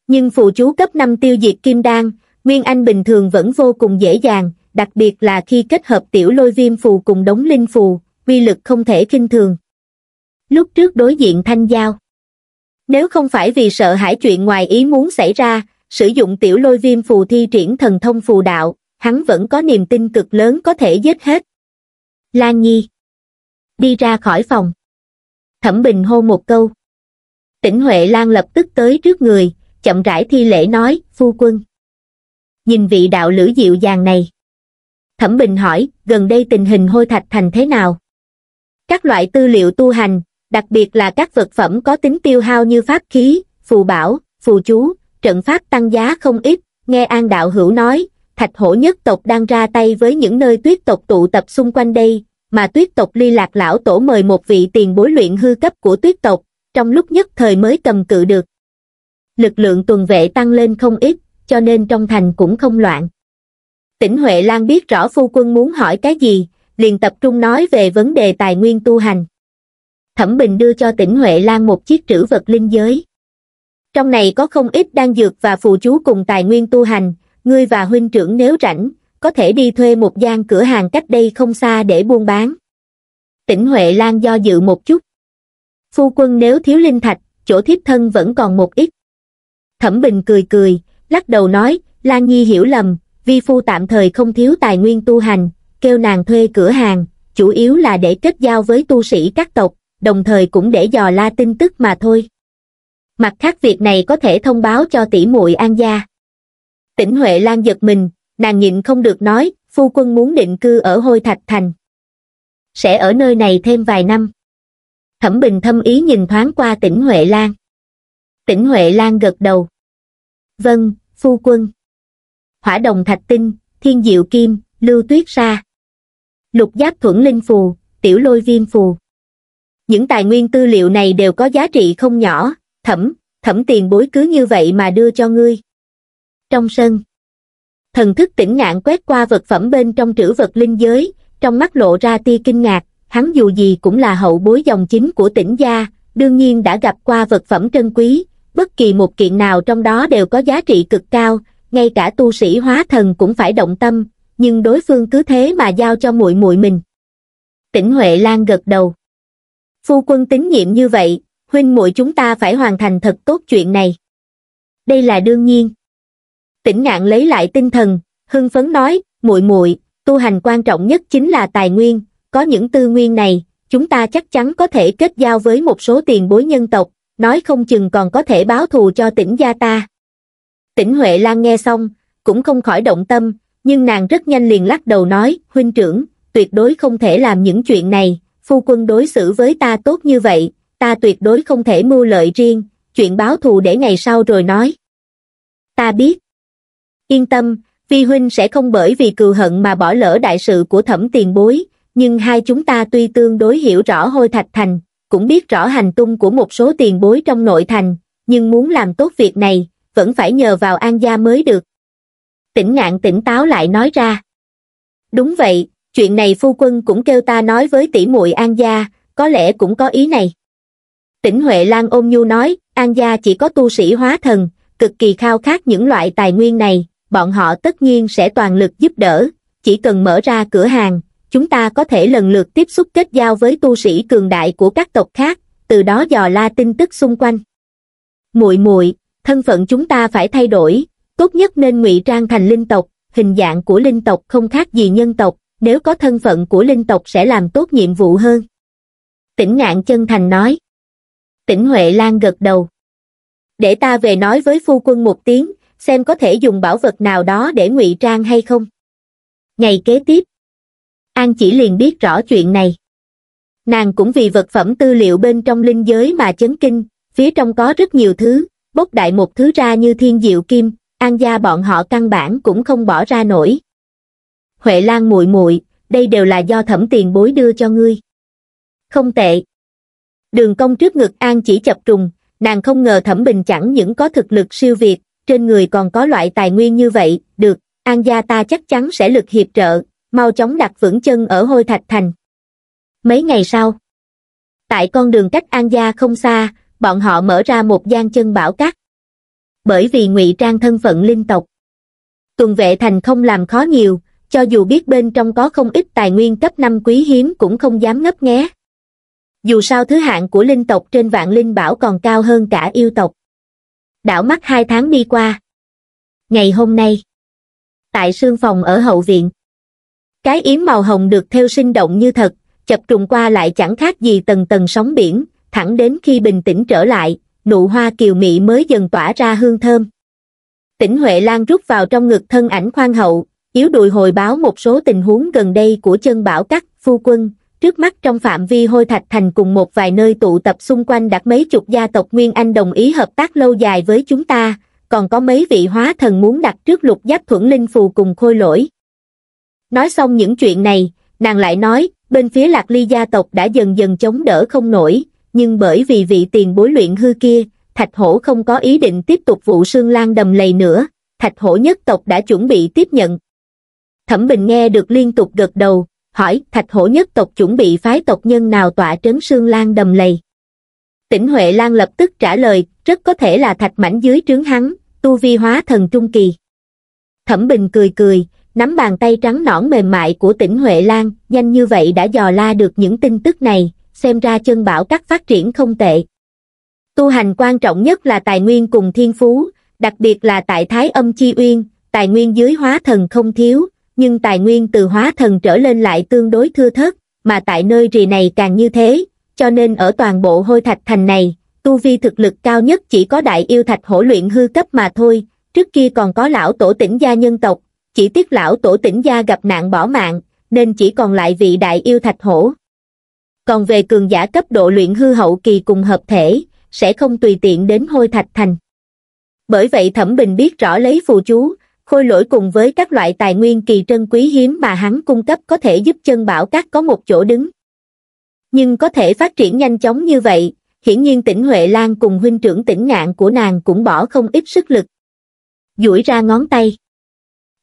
nhưng phù chú cấp năm tiêu diệt kim đan Nguyên Anh bình thường vẫn vô cùng dễ dàng, đặc biệt là khi kết hợp tiểu lôi viêm phù cùng đống linh phù, uy lực không thể kinh thường. Lúc trước đối diện thanh giao, nếu không phải vì sợ hãi chuyện ngoài ý muốn xảy ra, sử dụng tiểu lôi viêm phù thi triển thần thông phù đạo, hắn vẫn có niềm tin cực lớn có thể giết hết.
Lan Nhi Đi ra khỏi phòng Thẩm Bình hô một câu. Tỉnh Huệ Lan lập tức tới trước người, chậm rãi thi lễ nói, phu quân
nhìn vị đạo lữ dịu dàng này. Thẩm Bình hỏi, gần đây tình hình hôi thạch thành thế nào? Các loại tư liệu tu hành, đặc biệt là các vật phẩm có tính tiêu hao như pháp khí, phù bảo, phù chú, trận pháp tăng giá không ít, nghe An Đạo Hữu nói, thạch hổ nhất tộc đang ra tay với những nơi tuyết tộc tụ tập xung quanh đây, mà tuyết tộc ly lạc lão tổ mời một vị tiền bối luyện hư cấp của tuyết tộc, trong lúc nhất thời mới cầm cự được. Lực lượng tuần vệ tăng lên không ít, cho nên trong thành cũng không loạn. Tỉnh Huệ Lan biết rõ phu quân muốn hỏi cái gì, liền tập trung nói về vấn đề tài nguyên tu hành. Thẩm Bình đưa cho tỉnh Huệ Lan một chiếc trữ vật linh giới. Trong này có không ít đan dược và phù chú cùng tài nguyên tu hành, ngươi và huynh trưởng nếu rảnh, có thể đi thuê một gian cửa hàng cách đây không xa để buôn bán. Tỉnh Huệ Lan do dự một chút. Phu quân nếu thiếu linh thạch, chỗ thiếp thân vẫn còn một ít. Thẩm Bình cười cười, lắc đầu nói lan nhi hiểu lầm vi phu tạm thời không thiếu tài nguyên tu hành kêu nàng thuê cửa hàng chủ yếu là để kết giao với tu sĩ các tộc đồng thời cũng để dò la tin tức mà thôi mặt khác việc này có thể thông báo cho tỷ muội an gia tỉnh huệ lan giật mình nàng nhịn không được nói phu quân muốn định cư ở hôi thạch thành
sẽ ở nơi này thêm vài năm thẩm bình thâm ý nhìn thoáng qua tỉnh huệ lan tỉnh huệ lan gật đầu vâng, phu quân. Hỏa đồng thạch tinh, thiên diệu kim, lưu tuyết sa. Lục giáp thuẫn
linh phù, tiểu lôi viêm phù. Những tài nguyên tư liệu này đều có giá trị không nhỏ, thẩm, thẩm tiền bối cứ như vậy mà đưa cho ngươi. Trong sân, thần thức tỉnh ngạn quét qua vật phẩm bên trong trữ vật linh giới, trong mắt lộ ra tia kinh ngạc, hắn dù gì cũng là hậu bối dòng chính của tỉnh gia, đương nhiên đã gặp qua vật phẩm trân quý, bất kỳ một kiện nào trong đó đều có giá trị cực cao, ngay cả tu sĩ hóa thần cũng phải động tâm, nhưng đối phương cứ thế mà giao cho muội muội mình.
Tỉnh Huệ Lan gật đầu. Phu quân tín nhiệm như vậy, huynh muội chúng ta phải hoàn thành thật tốt chuyện này. Đây là đương nhiên. Tỉnh Ngạn
lấy lại tinh thần, hưng phấn nói, muội muội, tu hành quan trọng nhất chính là tài nguyên, có những tư nguyên này, chúng ta chắc chắn có thể kết giao với một số tiền bối nhân tộc, nói không chừng còn có thể báo thù cho tỉnh gia ta. Tỉnh Huệ Lan nghe xong, cũng không khỏi động tâm, nhưng nàng rất nhanh liền lắc đầu nói, huynh trưởng, tuyệt đối không thể làm những chuyện này, phu quân đối xử với ta tốt như vậy, ta tuyệt đối không thể mưu lợi riêng, chuyện báo thù để ngày sau rồi nói. Ta biết. Yên tâm, vi huynh sẽ không bởi vì cừu hận mà bỏ lỡ đại sự của thẩm tiền bối, nhưng hai chúng ta tuy tương đối hiểu rõ hôi thạch thành, cũng biết rõ hành tung của một số tiền bối trong nội thành, nhưng muốn làm tốt việc này, vẫn phải nhờ vào An Gia mới được. Tỉnh ngạn tỉnh táo lại nói ra. Đúng vậy, chuyện này phu quân cũng kêu ta nói với tỷ muội An Gia, có lẽ cũng có ý này. Tỉnh Huệ Lan ôm nhu nói, An Gia chỉ có tu sĩ hóa thần, cực kỳ khao khát những loại tài nguyên này, bọn họ tất nhiên sẽ toàn lực giúp đỡ, chỉ cần mở ra cửa hàng, chúng ta có thể lần lượt tiếp xúc kết giao với tu sĩ cường đại của các tộc khác, từ đó dò la tin tức xung quanh. Muội muội, thân phận chúng ta phải thay đổi, tốt nhất nên ngụy trang thành linh tộc, hình dạng của linh tộc không khác gì nhân tộc, nếu có thân phận của linh tộc sẽ làm tốt nhiệm vụ hơn. Tỉnh ngạn chân thành nói. Tỉnh Huệ Lan gật đầu. Để ta về nói với phu quân một tiếng, xem có thể dùng bảo vật nào đó để ngụy trang hay không. Ngày kế tiếp, An chỉ liền biết rõ chuyện này. Nàng cũng vì vật phẩm tư liệu bên trong linh giới mà chấn kinh, phía trong có rất nhiều thứ, bốc đại một thứ ra như thiên diệu kim, An gia bọn họ căn bản cũng không bỏ ra nổi. Huệ Lan muội muội, đây đều là do thẩm tiền bối đưa cho ngươi. Không tệ. Đường công trước ngực An chỉ chập trùng, nàng không ngờ thẩm bình chẳng những có thực lực siêu việt, trên người còn có loại tài nguyên như vậy, được, An gia ta chắc chắn sẽ lực hiệp trợ, mau chóng đặt vững chân ở hôi thạch thành
mấy ngày sau tại con đường cách an gia không xa bọn họ mở ra một gian chân bảo cát bởi vì ngụy trang thân phận linh tộc
tuần vệ thành không làm khó nhiều cho dù biết bên trong có không ít tài nguyên cấp năm quý hiếm cũng không dám ngấp nghé dù sao thứ hạng của linh tộc trên vạn linh bảo còn cao
hơn cả yêu tộc đảo mắt hai tháng đi qua ngày hôm nay tại sương phòng ở hậu viện cái yếm màu hồng được theo sinh động như
thật, chập trùng qua lại chẳng khác gì tầng tầng sóng biển, thẳng đến khi bình tĩnh trở lại, nụ hoa kiều mị mới dần tỏa ra hương thơm. Tỉnh Huệ Lan rút vào trong ngực thân ảnh khoan hậu, yếu đùi hồi báo một số tình huống gần đây của chân bảo cắt, phu quân, trước mắt trong phạm vi hôi thạch thành cùng một vài nơi tụ tập xung quanh đặt mấy chục gia tộc Nguyên Anh đồng ý hợp tác lâu dài với chúng ta, còn có mấy vị hóa thần muốn đặt trước lục giáp thuẫn linh phù cùng khôi lỗi nói xong những chuyện này nàng lại nói bên phía lạc ly gia tộc đã dần dần chống đỡ không nổi nhưng bởi vì vị tiền bối luyện hư kia thạch hổ không có ý định tiếp tục vụ sương lan đầm lầy nữa thạch hổ nhất tộc đã chuẩn bị tiếp nhận thẩm bình nghe được liên tục gật đầu hỏi thạch hổ nhất tộc chuẩn bị phái tộc nhân nào tỏa trấn sương lan đầm lầy tỉnh huệ lan lập tức trả lời rất có thể là thạch mảnh dưới trướng hắn tu vi hóa thần trung kỳ thẩm bình cười cười nắm bàn tay trắng nõn mềm mại của tỉnh Huệ Lan, nhanh như vậy đã dò la được những tin tức này, xem ra chân bảo các phát triển không tệ. Tu hành quan trọng nhất là tài nguyên cùng thiên phú, đặc biệt là tại Thái âm chi uyên, tài nguyên dưới hóa thần không thiếu, nhưng tài nguyên từ hóa thần trở lên lại tương đối thưa thớt, mà tại nơi rì này càng như thế, cho nên ở toàn bộ hôi thạch thành này, tu vi thực lực cao nhất chỉ có đại yêu thạch hổ luyện hư cấp mà thôi, trước kia còn có lão tổ tỉnh gia nhân tộc, chỉ tiếc lão tổ tỉnh gia gặp nạn bỏ mạng nên chỉ còn lại vị đại yêu thạch hổ còn về cường giả cấp độ luyện hư hậu kỳ cùng hợp thể sẽ không tùy tiện đến hôi thạch thành bởi vậy thẩm bình biết rõ lấy phù chú khôi lỗi cùng với các loại tài nguyên kỳ trân quý hiếm mà hắn cung cấp có thể giúp chân bảo các có một chỗ đứng nhưng có thể phát triển nhanh chóng như vậy hiển nhiên tỉnh huệ lan cùng huynh trưởng tỉnh ngạn của nàng cũng bỏ không ít sức lực duỗi ra ngón tay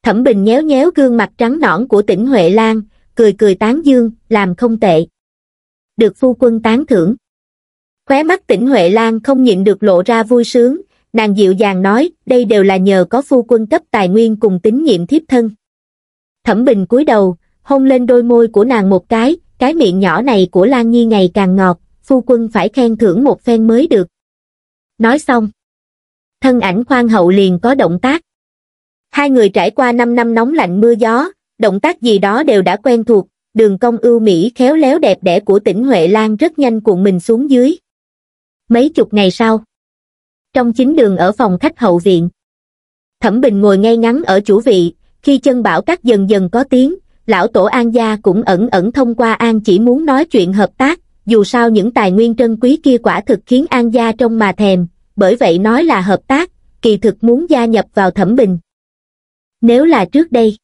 thẩm bình nhéo nhéo gương mặt trắng nõn của tỉnh huệ lan cười cười tán dương làm không tệ được phu quân tán thưởng khóe mắt tỉnh huệ lan không nhịn được lộ ra vui sướng nàng dịu dàng nói đây đều là nhờ có phu quân cấp tài nguyên cùng tín nhiệm thiếp thân thẩm bình cúi đầu hôn lên đôi môi của nàng một cái cái miệng nhỏ này của lan nhi ngày càng ngọt phu quân phải khen thưởng một phen mới được nói xong thân ảnh khoan hậu liền có động tác Hai người trải qua 5 năm nóng lạnh mưa gió, động tác gì đó đều đã quen thuộc, đường cong ưu mỹ khéo léo đẹp đẽ của tỉnh Huệ Lan rất nhanh cuộn mình xuống dưới. Mấy chục ngày sau, trong chính đường ở phòng khách hậu viện, Thẩm Bình ngồi ngay ngắn ở chủ vị, khi chân bảo các dần dần có tiếng, lão tổ An gia cũng ẩn ẩn thông qua An chỉ muốn nói chuyện hợp tác, dù sao những tài nguyên trân quý kia quả thực khiến An gia trông mà thèm, bởi vậy nói là hợp tác, kỳ thực muốn gia nhập vào Thẩm Bình nếu là trước đây.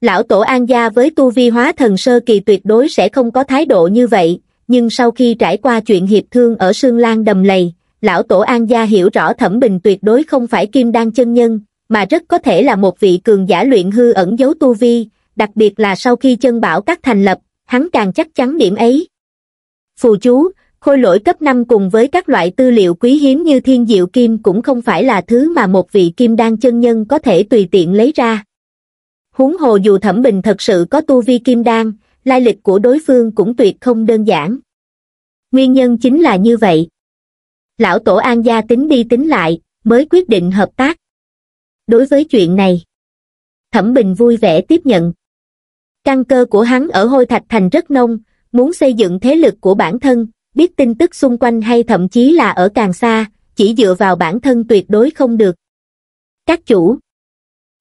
Lão Tổ An Gia với tu vi hóa thần sơ kỳ tuyệt đối sẽ không có thái độ như vậy, nhưng sau khi trải qua chuyện hiệp thương ở Sương Lan đầm lầy, Lão Tổ An Gia hiểu rõ Thẩm Bình tuyệt đối không phải kim đan chân nhân, mà rất có thể là một vị cường giả luyện hư ẩn giấu tu vi, đặc biệt là sau khi chân bảo các thành lập, hắn càng chắc chắn điểm ấy. Phù chú, khôi lỗi cấp 5 cùng với các loại tư liệu quý hiếm như thiên diệu kim cũng không phải là thứ mà một vị kim đan chân nhân có thể tùy tiện lấy ra. Huống hồ dù Thẩm Bình thật sự có tu vi kim đan, lai lịch của đối phương cũng tuyệt không đơn giản. Nguyên nhân chính là như vậy. Lão Tổ An Gia tính đi tính lại, mới quyết định hợp tác. Đối với chuyện này, Thẩm Bình vui vẻ tiếp nhận. Căn cơ của hắn ở Hôi Thạch Thành rất nông, muốn xây dựng thế lực của bản thân, biết tin tức xung quanh hay thậm chí là ở càng xa, chỉ dựa vào bản thân tuyệt đối không được. Các chủ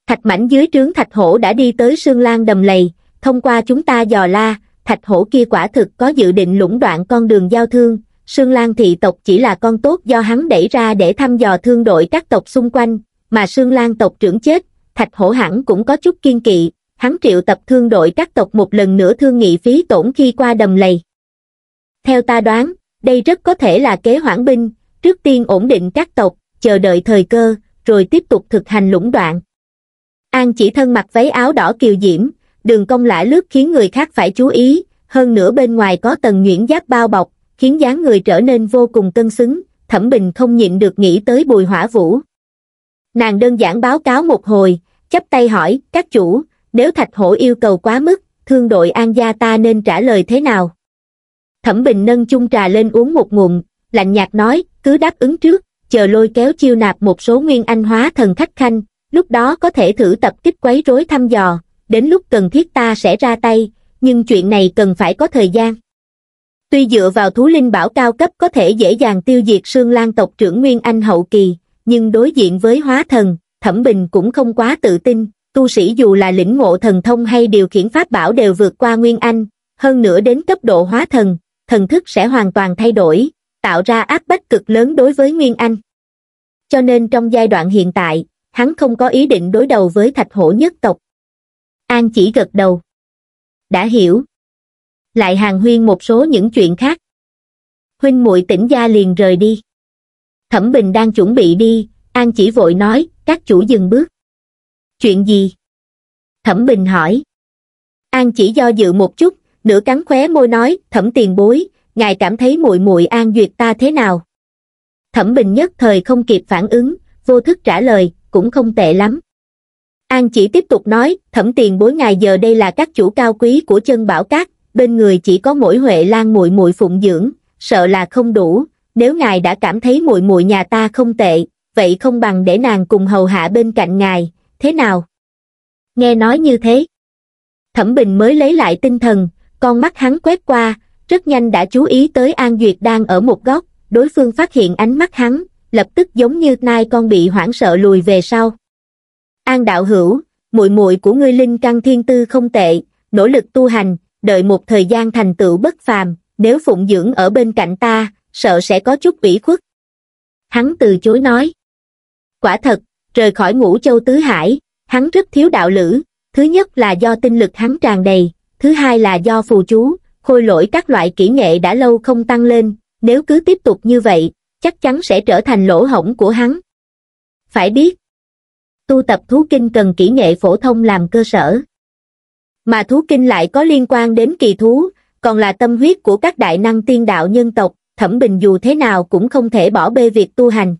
Thạch mảnh dưới trướng thạch hổ đã đi tới sương lan đầm lầy, thông qua chúng ta dò la, thạch hổ kia quả thực có dự định lũng đoạn con đường giao thương, sương lan thị tộc chỉ là con tốt do hắn đẩy ra để thăm dò thương đội các tộc xung quanh, mà sương lan tộc trưởng chết, thạch hổ hẳn cũng có chút kiên kỵ, hắn triệu tập thương đội các tộc một lần nữa thương nghị phí tổn khi qua đầm lầy. Theo ta đoán, đây rất có thể là kế hoãn binh, trước tiên ổn định các tộc, chờ đợi thời cơ, rồi tiếp tục thực hành lũng đoạn. An chỉ thân mặc váy áo đỏ kiều diễm, đường cong lã lướt khiến người khác phải chú ý, hơn nữa bên ngoài có tầng nhuyễn giáp bao bọc, khiến dáng người trở nên vô cùng cân xứng, thẩm bình không nhịn được nghĩ tới bùi hỏa vũ. Nàng đơn giản báo cáo một hồi, chắp tay hỏi, các chủ, nếu thạch hổ yêu cầu quá mức, thương đội an gia ta nên trả lời thế nào? thẩm bình nâng chung trà lên uống một ngụm lạnh nhạt nói cứ đáp ứng trước chờ lôi kéo chiêu nạp một số nguyên anh hóa thần khách khanh lúc đó có thể thử tập kích quấy rối thăm dò đến lúc cần thiết ta sẽ ra tay nhưng chuyện này cần phải có thời gian tuy dựa vào thú linh bảo cao cấp có thể dễ dàng tiêu diệt sương lan tộc trưởng nguyên anh hậu kỳ nhưng đối diện với hóa thần thẩm bình cũng không quá tự tin tu sĩ dù là lĩnh ngộ thần thông hay điều khiển pháp bảo đều vượt qua nguyên anh hơn nữa đến cấp độ hóa thần thần thức sẽ hoàn toàn thay đổi, tạo ra áp bách cực lớn đối với
Nguyên Anh. Cho nên trong giai đoạn hiện tại, hắn không có ý định đối đầu với thạch hổ nhất tộc. An chỉ gật đầu. Đã hiểu. Lại hàng huyên một số những chuyện khác. Huynh muội tỉnh gia liền rời đi. Thẩm Bình đang chuẩn bị đi, An chỉ vội nói, các chủ dừng bước. Chuyện gì? Thẩm Bình hỏi. An chỉ do dự một chút, nửa cắn khóe
môi nói thẩm tiền bối ngài cảm thấy muội muội an duyệt ta thế nào thẩm bình nhất thời không kịp phản ứng vô thức trả lời cũng không tệ lắm an chỉ tiếp tục nói thẩm tiền bối ngài giờ đây là các chủ cao quý của chân bảo cát bên người chỉ có mỗi huệ lan muội muội phụng dưỡng sợ là không đủ nếu ngài đã cảm thấy muội muội nhà ta không tệ vậy không bằng để nàng cùng hầu hạ bên cạnh ngài thế nào nghe nói như thế thẩm bình mới lấy lại tinh thần con mắt hắn quét qua rất nhanh đã chú ý tới an duyệt đang ở một góc đối phương phát hiện ánh mắt hắn lập tức giống như nai con bị hoảng sợ lùi về sau an đạo hữu muội muội của ngươi linh căn thiên tư không tệ nỗ lực tu hành đợi một thời gian thành tựu bất phàm nếu phụng dưỡng ở bên cạnh ta sợ sẽ có chút ủy khuất hắn từ chối nói quả thật rời khỏi ngũ châu tứ hải hắn rất thiếu đạo lữ thứ nhất là do tinh lực hắn tràn đầy thứ hai là do phù chú, khôi lỗi các loại kỹ nghệ đã lâu không tăng lên, nếu cứ tiếp tục như vậy, chắc chắn sẽ trở thành lỗ hổng của hắn. Phải biết, tu tập thú kinh cần kỹ nghệ phổ thông làm cơ sở. Mà thú kinh lại có liên quan đến kỳ thú, còn là tâm huyết của các đại năng tiên đạo nhân tộc, Thẩm Bình dù thế nào cũng không thể bỏ bê việc tu hành.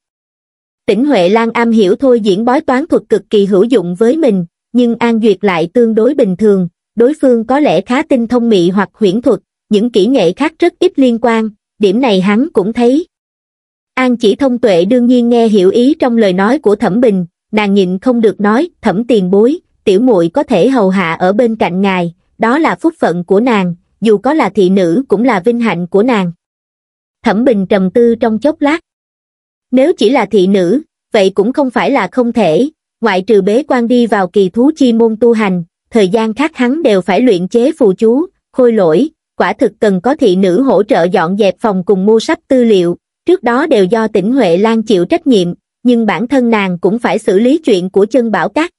Tỉnh Huệ Lan am hiểu thôi diễn bói toán thuật cực kỳ hữu dụng với mình, nhưng An Duyệt lại tương đối bình thường, đối phương có lẽ khá tinh thông mị hoặc huyễn thuật, những kỹ nghệ khác rất ít liên quan, điểm này hắn cũng thấy. An chỉ thông tuệ đương nhiên nghe hiểu ý trong lời nói của thẩm bình, nàng nhịn không được nói, thẩm tiền bối, tiểu muội có thể hầu hạ ở bên cạnh ngài, đó là phúc phận của nàng, dù có là thị nữ cũng là vinh hạnh của nàng. Thẩm bình trầm tư trong chốc lát. Nếu chỉ là thị nữ, vậy cũng không phải là không thể, ngoại trừ bế quan đi vào kỳ thú chi môn tu hành, thời gian khác hắn đều phải luyện chế phù chú, khôi lỗi, quả thực cần có thị nữ hỗ trợ dọn dẹp phòng cùng mua sách tư liệu, trước đó đều do tỉnh Huệ
Lan chịu trách nhiệm, nhưng bản thân nàng cũng phải xử lý chuyện của chân bảo cát.